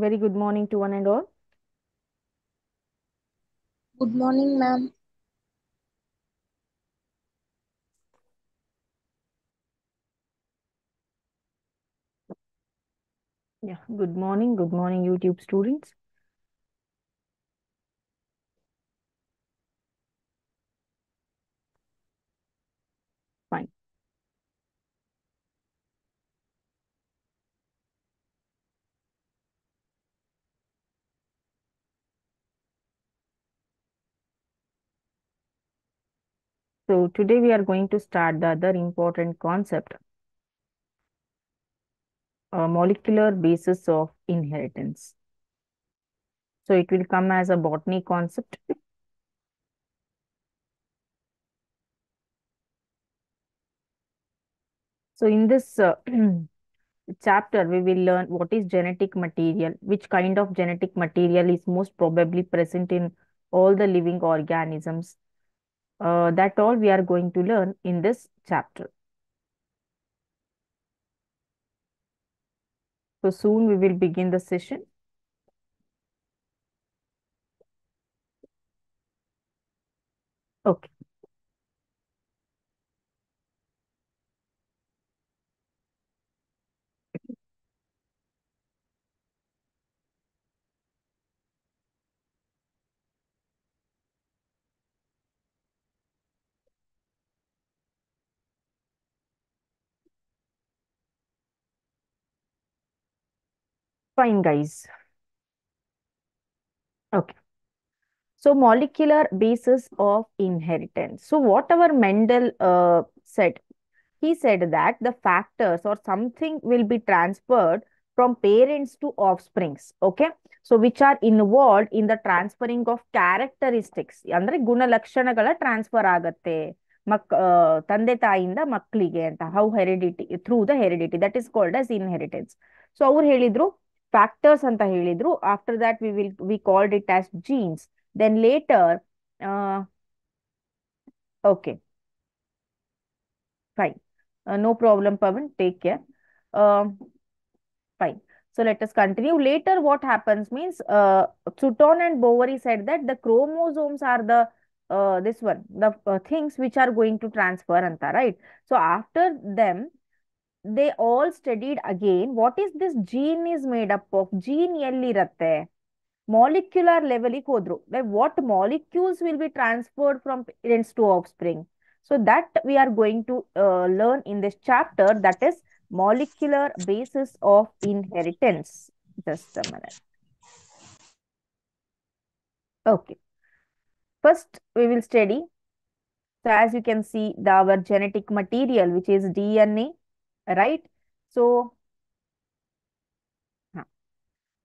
Very good morning to one and all. Good morning, ma'am. Yeah, good morning. Good morning, YouTube students. So today we are going to start the other important concept, a molecular basis of inheritance. So it will come as a botany concept. So in this uh, chapter, we will learn what is genetic material, which kind of genetic material is most probably present in all the living organisms uh, that all we are going to learn in this chapter. So soon we will begin the session. Okay. fine guys. Okay. So molecular basis of inheritance. So whatever Mendel uh, said, he said that the factors or something will be transferred from parents to offsprings. Okay. So which are involved in the transferring of characteristics. ಅಂದ್ರೆ ಗುಣಲಕ್ಷಣಗಳ transfer transfer ಮಕ್ ತಂದೆ ತಾಯಿಯಿಂದ ಮಕ್ಕಳಿಗೆ ಅಂತ how heredity through the heredity that is called as inheritance. So so ಅವ್ರು ಹೇಳಿದ್ರು Factors factors ಅಂತ after that we will we called it as genes then later uh, okay, fine uh, no problem Pavan take care uh, fine so let us continue later what happens means uh, Sutton and bowery said that the chromosomes are the uh, this one the uh, things which are going to transfer anta right so after them they all studied again what is this gene is made up of gene yelli ratte molecular level ik hodru like what molecules will be transferred from parents to offspring so that we are going to uh, learn in this chapter that is molecular basis of inheritance just a minute okay first we will study so as you can see the our genetic material which is dna right? So,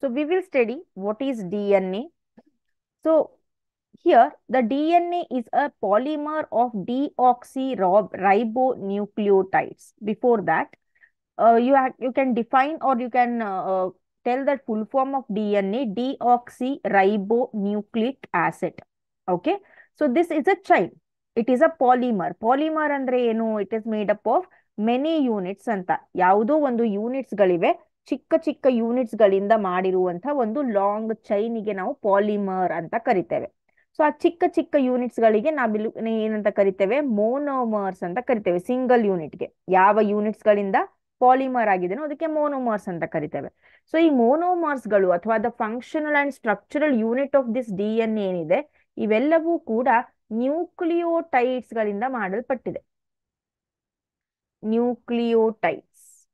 so we will study what is DNA. So here the DNA is a polymer of deoxyribonucleotides. Before that, uh, you, you can define or you can uh, uh tell that full form of DNA, deoxyribonucleic acid. Okay. So this is a chain. It is a polymer. Polymer and you know, it is made up of many units ಅಂತ ಯಾವುದೋ ಒಂದು units ಗಳಿವೆ ಚಿಕ್ಕ ಚಿಕ್ಕ units ಗಳಿಂದ ಮಾಡಿರುವಂತಹ ಒಂದು long ಚೈನಿಗೆ ನಾವು ಪಾಲಿಮರ್ ಅಂತ ಕರಿತೇವೆ ಸೊ ಆ ಚಿಕ್ಕ ಚಿಕ್ಕ ಯೂನಿಟ್ಸ್ ಗಳಿಗೆ ನಾವಿಲ್ಲಿ ಏನಂತ ಕರಿತೇವೆ ಮೋನೋಮರ್ಸ್ ಅಂತ ಕರಿತೇವೆ ಸಿಂಗಲ್ ಯೂನಿಟ್ಗೆ ಯಾವ ಯೂನಿಟ್ಸ್ ಗಳಿಂದ ಪಾಲಿಮರ್ ಆಗಿದೆನೋ ಅದಕ್ಕೆ ಮೋನೋಮರ್ಸ್ ಅಂತ ಕರಿತೇವೆ ಸೊ ಈ ಮೋನೋಮರ್ಸ್ ಗಳು ಅಥವಾ the functional and structural unit of this D N ಏನಿದೆ ಇವೆಲ್ಲವೂ ಕೂಡ ನ್ಯೂಕ್ಲಿಯೋಟೈಡ್ಸ್ ಗಳಿಂದ ಮಾಡಲ್ಪಟ್ಟಿದೆ nucleotides.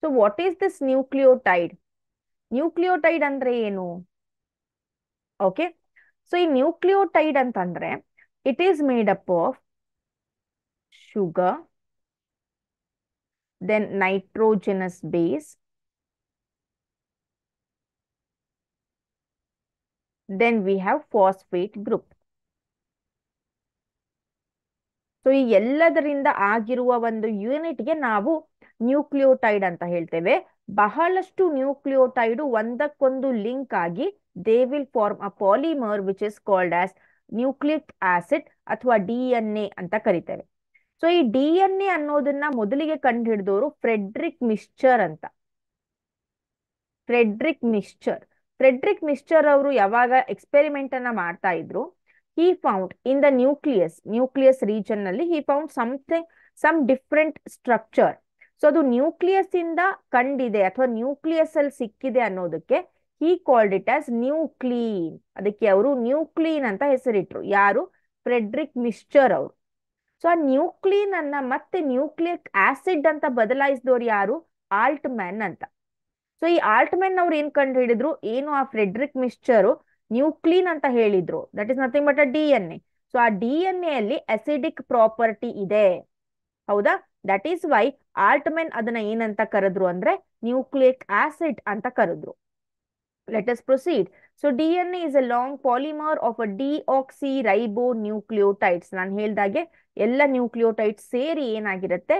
So, what is this nucleotide? Nucleotide andre enu? Okay. So, in nucleotide andre, it is made up of sugar, then nitrogenous base, then we have phosphate group. So ಈ ಎಲ್ಲದರಿಂದ ಆಗಿರುವ ಒಂದು ಯೂನಿಟ್ಗೆ ನಾವು ನ್ಯೂಕ್ಲಿಯೋಟೈಡ್ ಅಂತ ಹೇಳ್ತೇವೆ ಬಹಳಷ್ಟು ನ್ಯೂಕ್ಲಿಯೋಟೈಡ್ ಒಂದಕ್ಕೊಂದು ಲಿಂಕ್ ಆಗಿ they will form a polymer which is called as nucleic acid ಅಥವಾ ಡಿ ಎನ್ ಎ ಅಂತ ಕರಿತೇವೆ ಸೊ ಈ ಡಿ ಎನ್ ಎ ಅನ್ನೋದನ್ನ ಮೊದಲಿಗೆ ಕಂಡು ಹಿಡಿದವರು ಫ್ರೆಡ್ರಿಕ್ ಮಿಶ್ಚರ್ ಅಂತ ಫ್ರೆಡ್ರಿಕ್ ಮಿಶ್ಚರ್ ಫ್ರೆಡ್ರಿಕ್ ಮಿಶ್ಚರ್ ಅವರು ಯಾವಾಗ ಎಕ್ಸ್ಪೆರಿಮೆಂಟ್ ಅನ್ನ ಮಾಡ್ತಾ ಇದ್ರು ಈ found in the nucleus nucleus region ನಲ್ಲಿ ಈ found something some different structure so ಅದು ನ್ಯೂಕ್ಲಿಯಸ್ ಇಂದ ಕಂಡಿದೆ ಅಥವಾ ನ್ಯೂಕ್ಲಿಯಸ್ ಅಲ್ಲಿ ಸಿಕ್ಕಿದೆ ಅನ್ನೋದಕ್ಕೆ he called it as nuclein ಅದಕ್ಕೆ ಅವರು ನ್ಯೂಕ್ಲೀನ್ ಅಂತ ಹೆಸರಿಟ್ರು ಯಾರು ಫ್ರೆಡ್ರಿಕ್ ಮಿಶ್ಚರ್ ಅವರು ಸೊ ಆ ನ್ಯೂಕ್ಲೀನ್ ಅನ್ನ ಮತ್ತೆ ನ್ಯೂಕ್ಲಿಯಕ್ ಆಸಿಡ್ ಅಂತ ಬದಲಾಯಿಸಿದವ್ರು ಯಾರು ಆಲ್ಟ್ ಮ್ಯಾನ್ ಅಂತ ಸೊ ಈ ಆಲ್ಟ್ ಮ್ಯಾನ್ ಅವ್ರು ಏನ್ ಕಂಡು ಹಿಡಿದ್ರು ಏನು ಆ ಫ್ರೆಡ್ರಿಕ್ ಮಿಶ್ಚರು ನ್ಯೂಕ್ಲೀನ್ ಅಂತ ಹೇಳಿದ್ರು that is nothing but a D N A so ಆ ಡಿ ಎನ್ ಅಲ್ಲಿ ಅಸಿಡಿಕ್ ಪ್ರಾಪರ್ಟಿ ಇದೆ ಹೌದಾ ದಟ್ ಈಸ್ ವೈ ಆಲ್ಟ್ಮೆನ್ ಅದನ್ನ ಏನಂತ ಕರೆದ್ರು ಅಂದ್ರೆ ನ್ಯೂಕ್ಲಿಯಕ್ ಆಸಿಡ್ ಅಂತ ಕರೆದ್ರು let us proceed so D N is a long polymer of a D oxy deoxyribonucleotides ನಾನು ಹೇಳ್ದಾಗೆ ಎಲ್ಲ ನ್ಯೂಕ್ಲಿಯೋಟೈಡ್ಸ್ ಸೇರಿ ಏನಾಗಿರುತ್ತೆ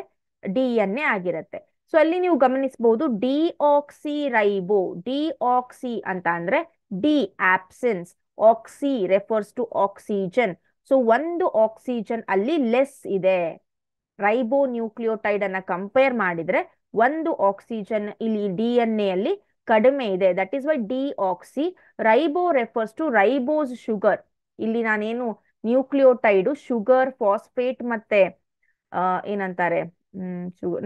ಡಿ ಎನ್ ಎ ಆಗಿರುತ್ತೆ ಸೊ ಅಲ್ಲಿ ನೀವು ಗಮನಿಸಬಹುದು ಆಕ್ಸಿ ರೈಬೋ ಆಕ್ಸಿ ಅಂತ ಅಂದ್ರೆ de absence oxy refers to oxygen so ಒಂದು ಆಕ್ಸಿಜನ್ ಅಲ್ಲಿ ಲೆಸ್ ಇದೆ ರೈಬೋ ನ್ಯೂಕ್ಲಿಯೋಟೈಡ್ ಅನ್ನ ಕಂಪೇರ್ ಮಾಡಿದ್ರೆ ಒಂದು ಆಕ್ಸಿಜನ್ ಇಲ್ಲಿ ಡಿ ಎನ್ ಎಲ್ಲಿ ಕಡಿಮೆ ಇದೆ that is why D oxy ribo refers to ribose sugar ಇಲ್ಲಿ ನಾನೇನು ನ್ಯೂಕ್ಲಿಯೋಟೈಡು ಶುಗರ್ ಫಾಸ್ಫೇಟ್ ಮತ್ತೆ ಏನಂತಾರೆ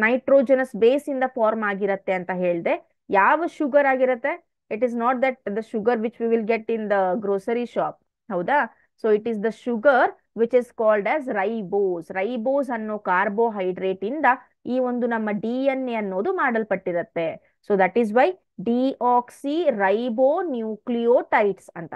ನೈಟ್ರೋಜನಸ್ ಬೇಸ್ ಇಂದ ಫಾರ್ಮ್ ಆಗಿರತ್ತೆ ಅಂತ ಹೇಳ್ದೆ ಯಾವ ಶುಗರ್ ಆಗಿರತ್ತೆ it is not that the sugar which we will get in the grocery shop ಹೌದಾ so it is the sugar which is called as ribose ribose ಅನ್ನೋ ಕಾರ್ಬೋಹೈಡ್ರೇಟ್ ಇಂದ ಈ ಒಂದು ನಮ್ಮ ಡಿ ಎನ್ ಎ ಅನ್ನೋದು ಮಾಡಲ್ಪಟ್ಟಿರತ್ತೆ so that is why D oxy ribo nucleotides ಅಂತ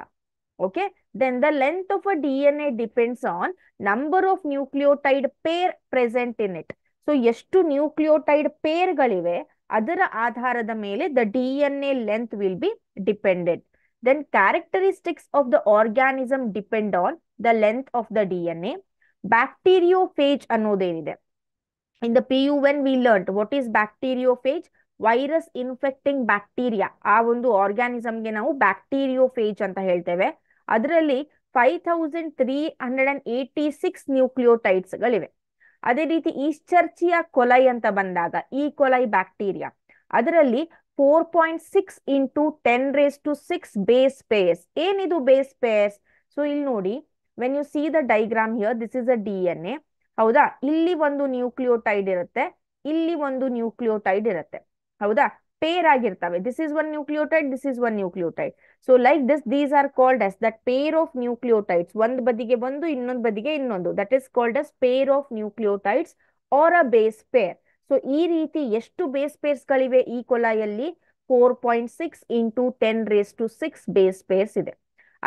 okay then the length of a D N A depends on number of nucleotide pair present in it so ಎಷ್ಟು nucleotide ಪೇರ್ಗಳಿವೆ ಅದರ ಆಧಾರದ ಮೇಲೆ the D N A length will be depended then characteristics of the organism depend on the length of the D N A bacteriophage ಅನ್ನೋದೇನಿದೆ in the P U when we learn what is bacteriophage virus infecting bacteria ಆ ಒಂದು ಆರ್ಗ್ಯಾನಿಸಮ್ಗೆ ನಾವು bacteriophage ಅಂತ ಹೇಳ್ತೇವೆ ಅದರಲ್ಲಿ five thousand three hundred and eighty six ಗಳಿವೆ ಅದೇ ರೀತಿ ಈಶ್ಚರ್ಚಿಯ ಕೊಲೈ ಅಂತ ಬಂದಾಗ ಈ ಕೊಲೈ ಬ್ಯಾಕ್ಟೀರಿಯಾ ಅದರಲ್ಲಿ four point six into ten raise to six base pairs ಏನಿದು ಬೇಸ್ ಪೇಸ್ ಸೊ ಇಲ್ಲಿ ನೋಡಿ when you see the diagram here this is a D N A ಹೌದಾ ಇಲ್ಲಿ ಒಂದು ನ್ಯೂಕ್ಲಿಯೋಟೈಡ್ ಇರುತ್ತೆ ಇಲ್ಲಿ ಒಂದು ನ್ಯೂಕ್ಲಿಯೋಟೈಡ್ ಇರುತ್ತೆ ಹೌದಾ ಪೇರ್ ಆಗಿರ್ತವೆ this is one nucleotide this is one nucleotide so like this these are called as that pair of nucleotides ಒಂದ್ ಬದಿಗೆ ಒಂದು ಇನ್ನೊಂದು ಬದಿಗೆ ಇನ್ನೊಂದು that is called as pair of nucleotides or a base pair so ಈ ರೀತಿ ಎಷ್ಟು base pairs ಗಳಿವೆ ಈ ಕೊಲಾಯಲ್ಲಿ four point six into ten raise to six base pairs ಇದೆ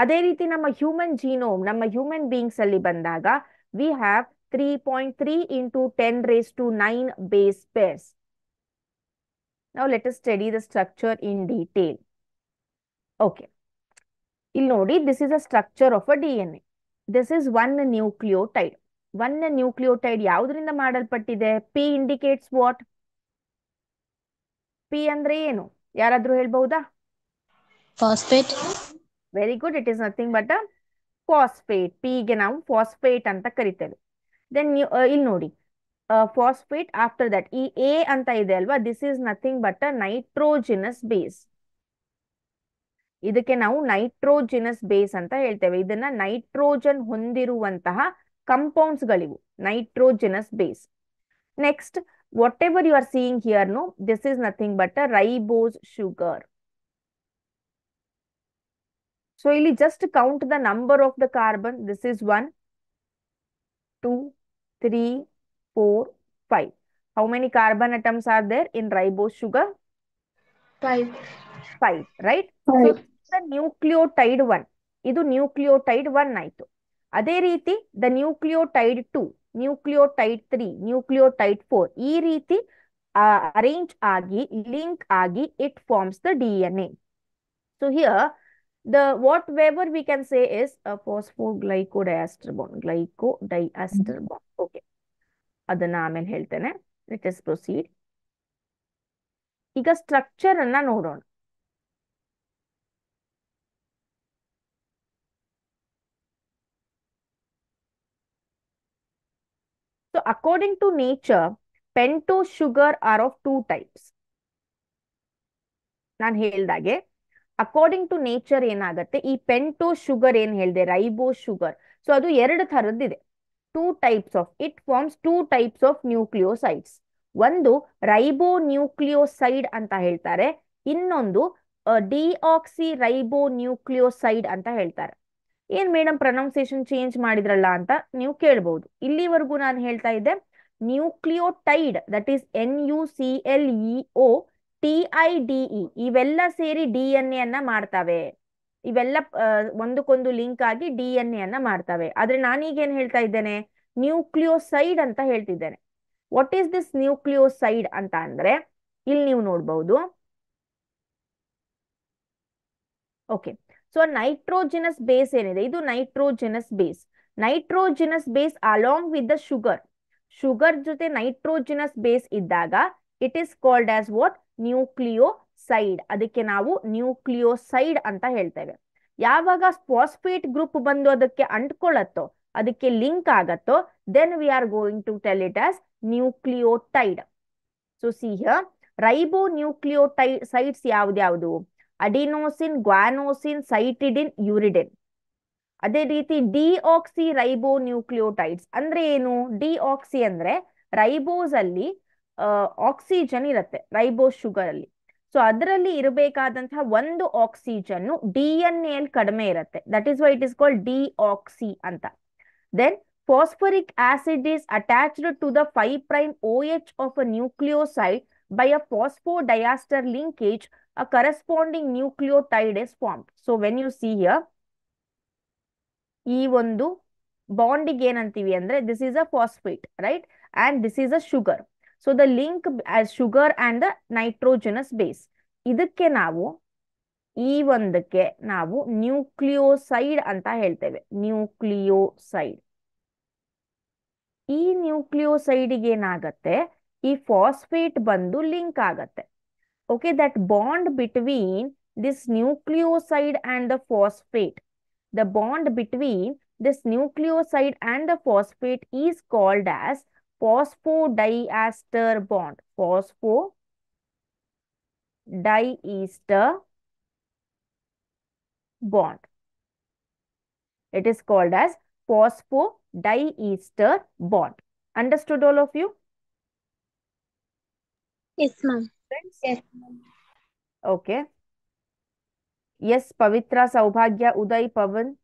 ಅದೇ ರೀತಿ ನಮ್ಮ ಹ್ಯೂಮನ್ ಜೀನೋಮ್ ನಮ್ಮ ಹ್ಯೂಮನ್ ಬೀಯಿಂಗ್ಸ್ ಅಲ್ಲಿ ಬಂದಾಗ V have three point three into ten raise to nine base pairs ನಾವು let us the structure in detail okay ಇಲ್ಲಿ ನೋಡಿ this is a structure of a D N A this is one nucleotide one nucleotide ಯಾವುದರಿಂದ ಮಾಡಲ್ಪಟ್ಟಿದೆ P indicates what P ಅಂದ್ರೆ ಏನು ಯಾರಾದ್ರೂ ಹೇಳ್ಬಹುದಾ phosphate very good it is nothing but a phosphate ಗೆ ನಾವು ಫಾಸ್ಪೇಟ್ ಅಂತ ಕರಿತೇವೆ ದೆನ್ ಇಲ್ಲಿ ನೋಡಿ uh, phosphate after that. E A anta idelva. This is nothing but a nitrogenous base. Idike now nitrogenous base anta helteva. Idana nitrogen hundiru antaha compounds galivu. Nitrogenous base. Next, whatever you are seeing here, no, this is nothing but a ribose sugar. So, you just count the number of the carbon. This is 1, 2, 3, 4, 5. How many carbon atoms are there in ribose sugar? 5. 5, right? So, this is the nucleotide 1. This is nucleotide 1. That is the nucleotide 2, nucleotide 3, nucleotide 4. This uh, arrange agi, link agi, it forms the DNA. So, here, the whatever we can say is a phosphoglycodiaster bond, glycodiaster bond. Okay. ಅದನ್ನ ಆಮೇಲೆ ಹೇಳ್ತೇನೆ let us proceed ಈಗ structure ಅನ್ನ ನೋಡೋಣ so according to nature pento sugar are of two types ನಾನು ಹೇಳ್ದಾಗೆ according to nature ಏನಾಗುತ್ತೆ ಈ ಪೆಂಟೋ ಶುಗರ್ ಏನ್ ಹೇಳಿದೆ ರೈಬೋ ಶುಗರ್ ಸೊ ಅದು ಎರಡು ಥರದಿದೆ two types of it forms two types of nucleosides ಒಂದು ರೈಬೋ ನ್ಯೂಕ್ಲಿಯೋಸೈಡ್ ಅಂತ ಹೇಳ್ತಾರೆ ಇನ್ನೊಂದು ಡಿಆಕ್ಸಿ ರೈಬೋ ನ್ಯೂಕ್ಲಿಯೋಸೈಡ್ ಅಂತ ಹೇಳ್ತಾರೆ ಏನ್ ಮೇಡಮ್ ಪ್ರೊನೌನ್ಸಿಯೇಷನ್ ಚೇಂಜ್ ಮಾಡಿದ್ರಲ್ಲ ಅಂತ ನೀವು ಕೇಳ್ಬಹುದು ಇಲ್ಲಿವರೆಗೂ ನಾನು ಹೇಳ್ತಾ ಇದ್ದೆ nucleotide that is N U C L E O T I D ಇವೆಲ್ಲ ಸೇರಿ ಡಿ ಎನ್ ಎನ್ನ ಅನ್ನ ಮಾಡ್ತವೆ ಇವೆಲ್ಲ ಒಂದಕ್ಕೊಂದು ಲಿಂಕ್ ಆಗಿ ಡಿ ಎನ್ ಎನ್ನ ಮಾಡ್ತವೆ ಆದ್ರೆ ಏನ್ ಹೇಳ್ತಾ ಇದ್ದೇನೆ ನ್ಯೂಕ್ಲಿಯೋಸೈಡ್ ಅಂತ ಹೇಳ್ತಿದ್ದೇನೆ ವಾಟ್ ಈಸ್ ದಿಸ್ ನ್ಯೂಕ್ಲಿಯೋಸೈಡ್ ಅಂತ ಅಂದ್ರೆ ಇಲ್ಲಿ ನೀವು ನೋಡ್ಬಹುದು ಓಕೆ ಸೊ ನೈಟ್ರೋಜಿನಸ್ ಬೇಸ್ ಏನಿದೆ ಇದು nitrogenous base nitrogenous base along with the sugar sugar ಜೊತೆ ನೈಟ್ರೋಜಿನಸ್ ಬೇಸ್ ಇದ್ದಾಗ it is called as what nucleoside ಅದಕ್ಕೆ ನಾವು ನ್ಯೂಕ್ಲಿಯೋಸೈಡ್ ಅಂತ ಹೇಳ್ತೇವೆ ಯಾವಾಗ ಫಾಸ್ಫೇಟ್ ಗ್ರೂಪ್ ಬಂದು ಅದಕ್ಕೆ ಅಂಟ್ಕೊಳ್ಳತ್ತೋ ಅದಕ್ಕೆ ಲಿಂಕ್ ಆಗತ್ತೋ then we are going to tell it as nucleotide so see ribo nucleotide sites ಯಾವ್ದ್ಯಾವ್ದು ಅಡಿನೋಸಿನ್ ಗ್ವಾನೋಸಿನ್ ಸೈಟಿಡಿನ್ ಯೂರಿಡಿನ್ ಅದೇ ರೀತಿ ಡಿಆಕ್ಸಿ ರೈಬೋ ನ್ಯೂಕ್ಲಿಯೋಟೈಡ್ಸ್ ಅಂದ್ರೆ ಏನು ಡಿಆಕ್ಸಿ ಅಂದ್ರೆ ರೈಬೋಸ್ ಅಲ್ಲಿ ಆಕ್ಸಿಜನ್ ಇರುತ್ತೆ ರೈಬೋಸ್ ಶುಗರ್ ಅಲ್ಲಿ ಸೊ ಅದರಲ್ಲಿ ಇರಬೇಕಾದಂತಹ ಒಂದು ಆಕ್ಸಿಜನ್ ಡಿ ಎನ್ ಎಲ್ ಕಡಿಮೆ ಇರುತ್ತೆ that is why it is called deoxy ಅಂತ then phosphoric acid is attached to the five prime O H of a nucleoside by a diester linkage a corresponding nucleotide is form so when you see here ಈ ಒಂದು ಬಾಂಡಿಗೆ ಏನಂತೀವಿ ಅಂದ್ರೆ this is a phosphate right and this is a sugar So the link as sugar and the nitrogenous base. Idukke naavu e vandukke naavu nucleoside anta helteve. Nucleoside. E nucleoside ge nagate e phosphate bandu link agate. Okay, that bond between this nucleoside and the phosphate. The bond between this nucleoside and the phosphate is called as phosphodiester bond. Phosphodiester bond. It is called as phosphodiester bond. Understood all of you? Yes, ma'am. Yes, ma'am. Okay. Yes, Pavitra, Saubhagya, Uday, Pavan.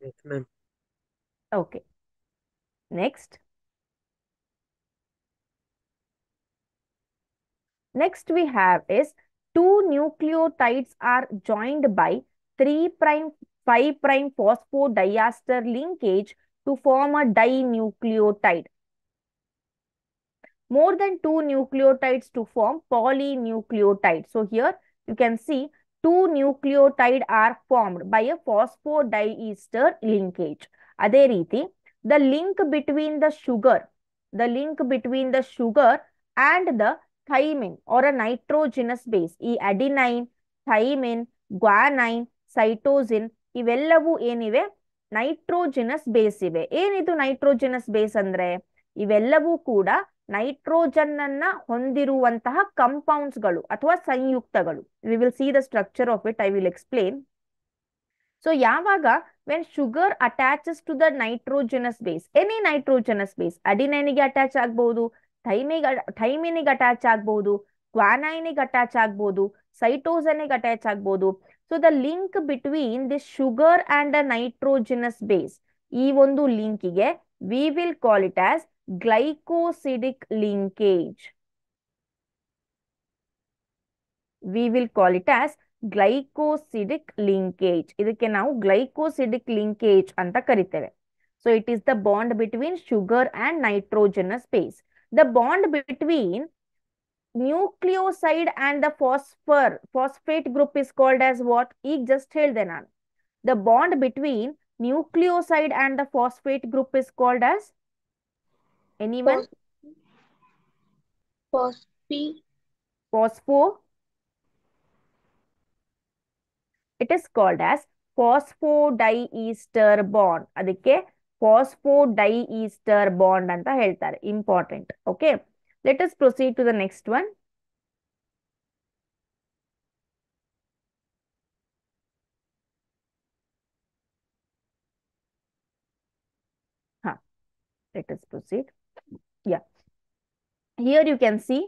Yes, ma'am. Okay. Next. Next we have is two nucleotides are joined by 3 prime 5 prime phosphodiester linkage to form a dinucleotide. More than two nucleotides to form polynucleotide. So here you can see two nucleotide are formed by a phosphodiester linkage. ಅದೇ ರೀತಿ the link between the sugar the link between the sugar and the thymine are a nitrogenous base ಈ adenine thymine guanine cytosine ಇವೆಲ್ಲವೂ ಏನಿವೆ nitrogenous base ಇವೆ ಏನಿದು nitrogenous base ಅಂದ್ರೆ ಇವೆಲ್ಲವೂ ಕೂಡ ನೈಟ್ರೋಜನ್ ಅನ್ನ ಹೊಂದಿರುವಂತಹ ಕಂಪೌಂಡ್ಸ್ ಗಳು ಅಥವಾ ಸಂಯುಕ್ತಗಳು we will see the structure of it I will explain so ಯಾವಾಗ when sugar attaches to the nitrogenous base, any nitrogenous base, adenine attach agbodu, thymine attach agbodu, guanine attach agbodu, cytosine attach agbodu. So the link between this sugar and the nitrogenous base, evondu link ige, we will call it as glycosidic linkage. We will call it as glycosidic linkage. Idike now glycosidic linkage anta karitere. So it is the bond between sugar and nitrogenous base. The bond between nucleoside and the phosphor, phosphate group is called as what? E just held then on. The bond between nucleoside and the phosphate group is called as? Anyone? Phosphate. Phosphate. it is called as phosphodiester bond adike phosphodiester bond anta heltare important okay let us proceed to the next one Let us proceed. Yeah. Here you can see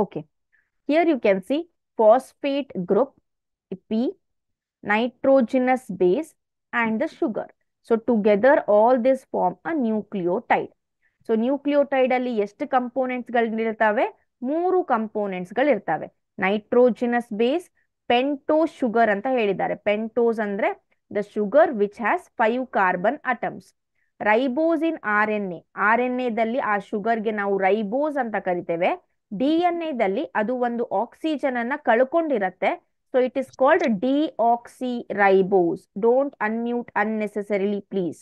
Okay, here you can see phosphate group, P, nitrogenous base and the sugar. So together all this form a so nucleotide ಅಲ್ಲಿ ಎಷ್ಟು components ಗಳಿರ್ತವೆ ಮೂರು components ಗಳಿರ್ತವೆ nitrogenous base pentose sugar ಅಂತ ಹೇಳಿದ್ದಾರೆ pentose ಅಂದ್ರೆ the sugar which has five carbon atoms ribose in R N A R N ಎದಲ್ಲಿ ಆ ಶುಗರ್ ಗೆ ನಾವು ರೈಬೋಸ್ ಅಂತ ಕರಿತೇವೆ ಡಿ ಎನ್ ಅದು ಒಂದು ಆಕ್ಸಿಜನ್ ಅನ್ನ ಕಳ್ಕೊಂಡಿರತ್ತೆ so it is called deoxyribose don't unmute unnecessarily please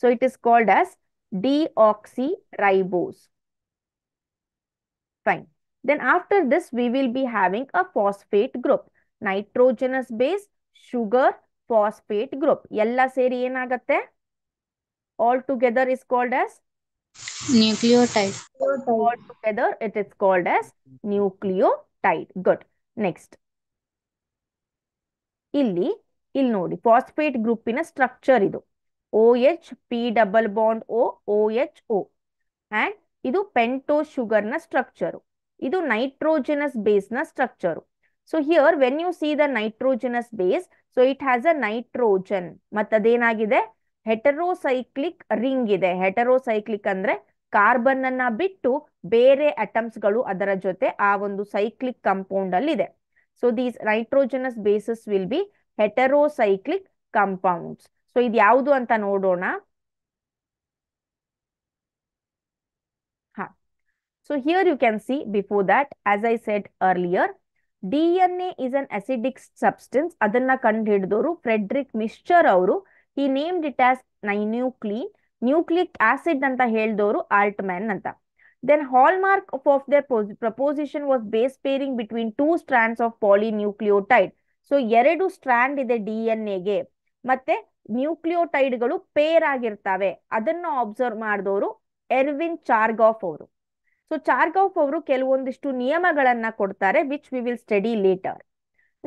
so it is called as deoxyribose fine then after this we will be having a phosphate group nitrogenous base sugar phosphate group ಎಲ್ಲ ಸೇರಿ ಏನಾಗತ್ತೆ all together is called as Nucleotide. Altogether, it is called as nucleotide. Good. Next. ಇಲ್ಲಿ ಇಲ್ಲಿ ನೋಡಿ phosphate ಗ್ರೂಪಿನ structure ಇದು O H P double bond O O H O and ಇದು pentose sugar ನ ಸ್ಟ್ರಕ್ಚರ್ ಇದು ನೈಟ್ರೋಜನಸ್ ಬೇಸ್ ನ structure so here when you see the nitrogenous base so it has a nitrogen ಮತ್ತದೇನಾಗಿದೆ heterocyclic ring ಇದೆ heterocyclic ಅಂದ್ರೆ carbon ಅನ್ನ ಬಿಟ್ಟು ಬೇರೆ ಅಟಮ್ಸ್ ಗಳು ಅದರ ಜೊತೆ ಆ ಒಂದು ಸೈಕ್ಲಿಕ್ ಕಂಪೌಂಡ್ ಅಲ್ಲಿ ಇದೆ so these nitrogenous bases will be heterocyclic compounds so ಇದು ಯಾವುದು ಅಂತ ನೋಡೋಣ So here you can see before that as I said earlier DNA is an acidic substance ಅದನ್ನ ಕಂಡು ಹಿಡಿದವರು ಫ್ರೆಡ್ರಿಕ್ ಮಿಶ್ಚರ್ ಅವರು ಈ named it as Ninuclein, nucleic acid ಅಂತ ಹೇಳ್ದವರು ಆಲ್ಟ್ಮ್ಯಾನ್ ಅಂತ then hallmark of their proposition was base pairing between two strands of polynucleotide so ಎರಡು strand ಇದೆ ಡಿ ಎನ್ ಎಗೆ ಮತ್ತೆ ನ್ಯೂಕ್ಲಿಯೋಟೈಡ್ಗಳು ಪೇರ್ ಆಗಿರ್ತವೆ ಅದನ್ನ ಅಬ್ಸರ್ವ್ ಮಾಡಿದವರು ಎರ್ವಿನ್ ಚಾರ್ಗಾಫ್ ಅವರು ಸೊ ಚಾರ್ಗಾಫ್ ಅವರು ಕೆಲವೊಂದಿಷ್ಟು ನಿಯಮಗಳನ್ನ ಕೊಡ್ತಾರೆ which we will study later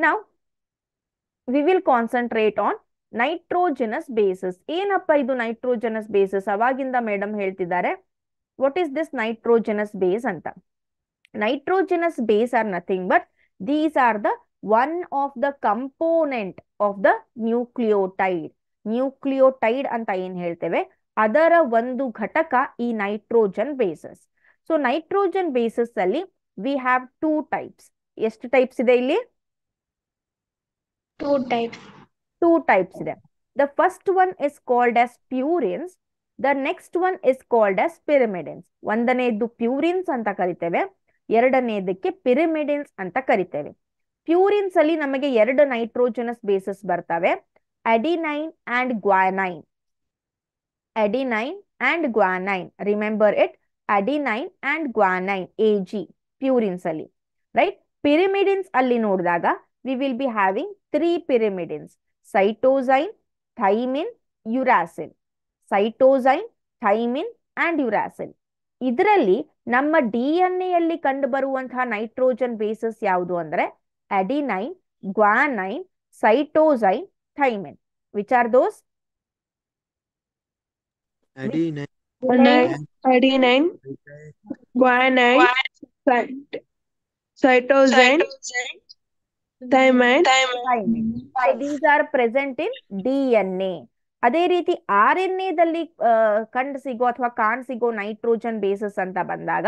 ನಾವು we will concentrate on nitrogenous bases ಏನಪ್ಪ ಇದು ನೈಟ್ರೋಜನಸ್ ಬೇಸಸ್ ಅವಾಗಿಂದ ಮೇಡಮ್ ಹೇಳ್ತಿದ್ದಾರೆ what is this nitrogenous base ಅಂತ nitrogenous base are nothing but these are the one of the component of the nucleotide nucleotide ಅಂತ ಏನ್ ಹೇಳ್ತೇವೆ ಅದರ ಒಂದು ಘಟಕ ಈ nitrogen bases so nitrogen bases ಅಲ್ಲಿ ವಿ ಹ್ಯಾವ್ ಟೂ ಟೈಪ್ಸ್ ಎಷ್ಟು ಟೈಪ್ಸ್ ಇದೆ ಇಲ್ಲಿ ಟೂ ಟೈಪ್ಸ್ ಟೂ ಟೈಪ್ಸ್ ಇದೆ the first one is called as purines the next one is called as pyrimidines ಒಂದನೇದು ಪ್ಯೂರಿನ್ಸ್ ಅಂತ ಕರಿತೇವೆ ಎರಡನೇದಕ್ಕೆ ಪಿರಮಿಡಿನ್ಸ್ ಅಂತ ಕರಿತೇವೆ ಪ್ಯೂರಿನ್ಸ್ ಅಲ್ಲಿ ನಮಗೆ ಎರಡು ನೈಟ್ರೋಜನಸ್ ಬೇಸಸ್ ಬರ್ತವೆ adenine and guanine adenine and guanine remember it adenine and guanine a purines ಅಲ್ಲಿ ರೈಟ್ ಪಿರಿಮಿಡಿನ್ಸ್ ಅಲ್ಲಿ ನೋಡಿದಾಗ we will be having three pyrimidines cytosine thymine uracil. Cytosine thymine and uracil ಇದರಲ್ಲಿ ನಮ್ಮ ಡಿ ಎನ್ ಎಲ್ಲಿ ಕಂಡು ಬರುವಂತಹ nitrogen bases ಯಾವುದು ಅಂದ್ರೆ adenine guanine cytosine thymine which are those adenine guanine cytosine thymine and these are present in D N A ಅದೇ ರೀತಿ R N ಎದಲ್ಲಿ ಕಂಡು ಸಿಗೋ ಅಥವಾ ಕಾಣ್ ಸಿಗೋ ನೈಟ್ರೋಜನ್ ಬೇಸಸ್ ಅಂತ ಬಂದಾಗ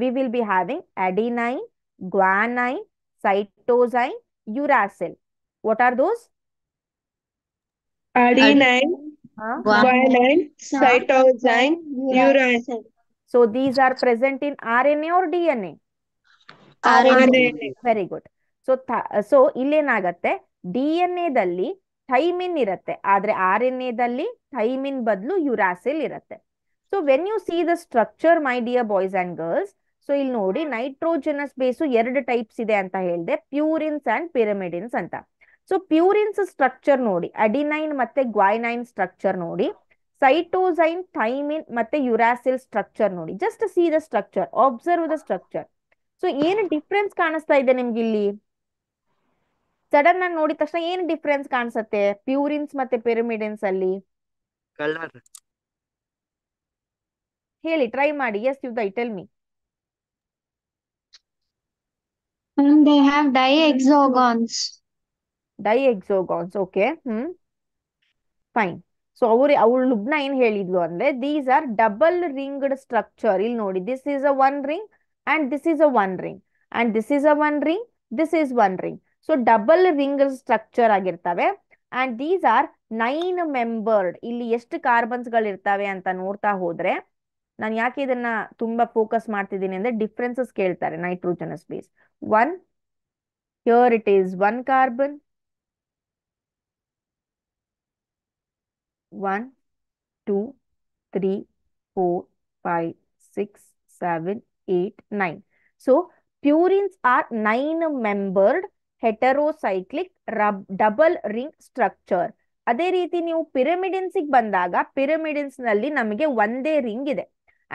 we will be having adenine guanine cytosine uracil what are those adenine guanine cytosine uracil so these are present in R N A or D N A very good so so ಇಲ್ಲೇನಾಗತ್ತೆ D N ಎದಲ್ಲಿ thymine ಇರತ್ತೆ ಆದ್ರೆ R N ಎದಲ್ಲಿ thymine ಬದಲು uracil ಇರತ್ತೆ so when you see the structure my dear boys and girls so ಇಲ್ಲಿ ನೋಡಿ nitrogenous ಬೇಸು ಎರಡು ಟೈಪ್ಸ್ ಇದೆ ಅಂತ ಹೇಳಿದೆ ಪ್ಯೂರಿನ್ಸ್ ಅಂಡ್ ಪಿರಮಿಡಿನ್ಸ್ ಅಂತ ಸೊ ಪ್ಯೂರಿನ್ಸ್ ಸ್ಟ್ರಕ್ಚರ್ ನೋಡಿ ಅಡಿನೈನ್ ಮತ್ತೆ ಗ್ವಾಯ್ನೈನ್ ಸ್ಟ್ರಕ್ಚರ್ ನೋಡಿ ಸೈಟೋಸೈನ್ ಥೈಮಿನ್ ಮತ್ತೆ ಯುರಾಸಿಲ್ ಸ್ಟ್ರಕ್ಚರ್ ನೋಡಿ just see the structure observe the structure so ಏನು ಡಿಫ್ರೆನ್ಸ್ ಕಾಣಿಸ್ತಾ ಇದೆ ನಿಮ್ಗೆ ಇಲ್ಲಿ ಸಡನ್ ಆಗಿ ನೋಡಿದ ತಕ್ಷಣ ಏನ್ ಡಿಫ್ರೆನ್ಸ್ ಕಾಣಿಸುತ್ತೆ ಪ್ಯೂರಿನ್ಸ್ ಮತ್ತೆ ಪಿರಮಿಡಿನ್ಸ್ ಅಲ್ಲಿ ಕಲರ್ ಹೇಳಿ ಟ್ರೈ ಮಾಡಿ ಎಸ್ ಯು ದೈ tell me have di hexagons di hexagons okay hmm fine so ಅವ್ರು ಅವ್ರ ಲುಬ್ನ ಏನ್ ಹೇಳಿದ್ಲು ಅಂದ್ರೆ these are double ringed structure ಇಲ್ಲಿ ನೋಡಿ this is a one ring and this is a one ring and this is a one ring this is one ring so double ring structure ಆಗಿರ್ತವೆ and these are nine membered ಇಲ್ಲಿ ಎಷ್ಟು carbons ಗಳು ಇರ್ತವೆ ಅಂತ ನೋಡ್ತಾ ಹೋದ್ರೆ ನಾನು ಯಾಕೆ ಇದನ್ನ ತುಂಬಾ ಫೋಕಸ್ ಮಾಡ್ತಿದ್ದೀನಿ ಅಂದ್ರೆ ಡಿಫ್ರೆನ್ಸಸ್ ಕೇಳ್ತಾರೆ nitrogen base one here it is one carbon one two three four five six seven eight nine so purines are nine membered heterocyclic rub double ring structure ಅದೇ ರೀತಿ ನೀವು ಪಿರಮಿಡಿನ್ಸ್ ಬಂದಾಗ ಪಿರಮಿಡಿನ್ಸ್ ನಲ್ಲಿ ನಮಗೆ ಒಂದೇ ರಿಂಗ್ ಇದೆ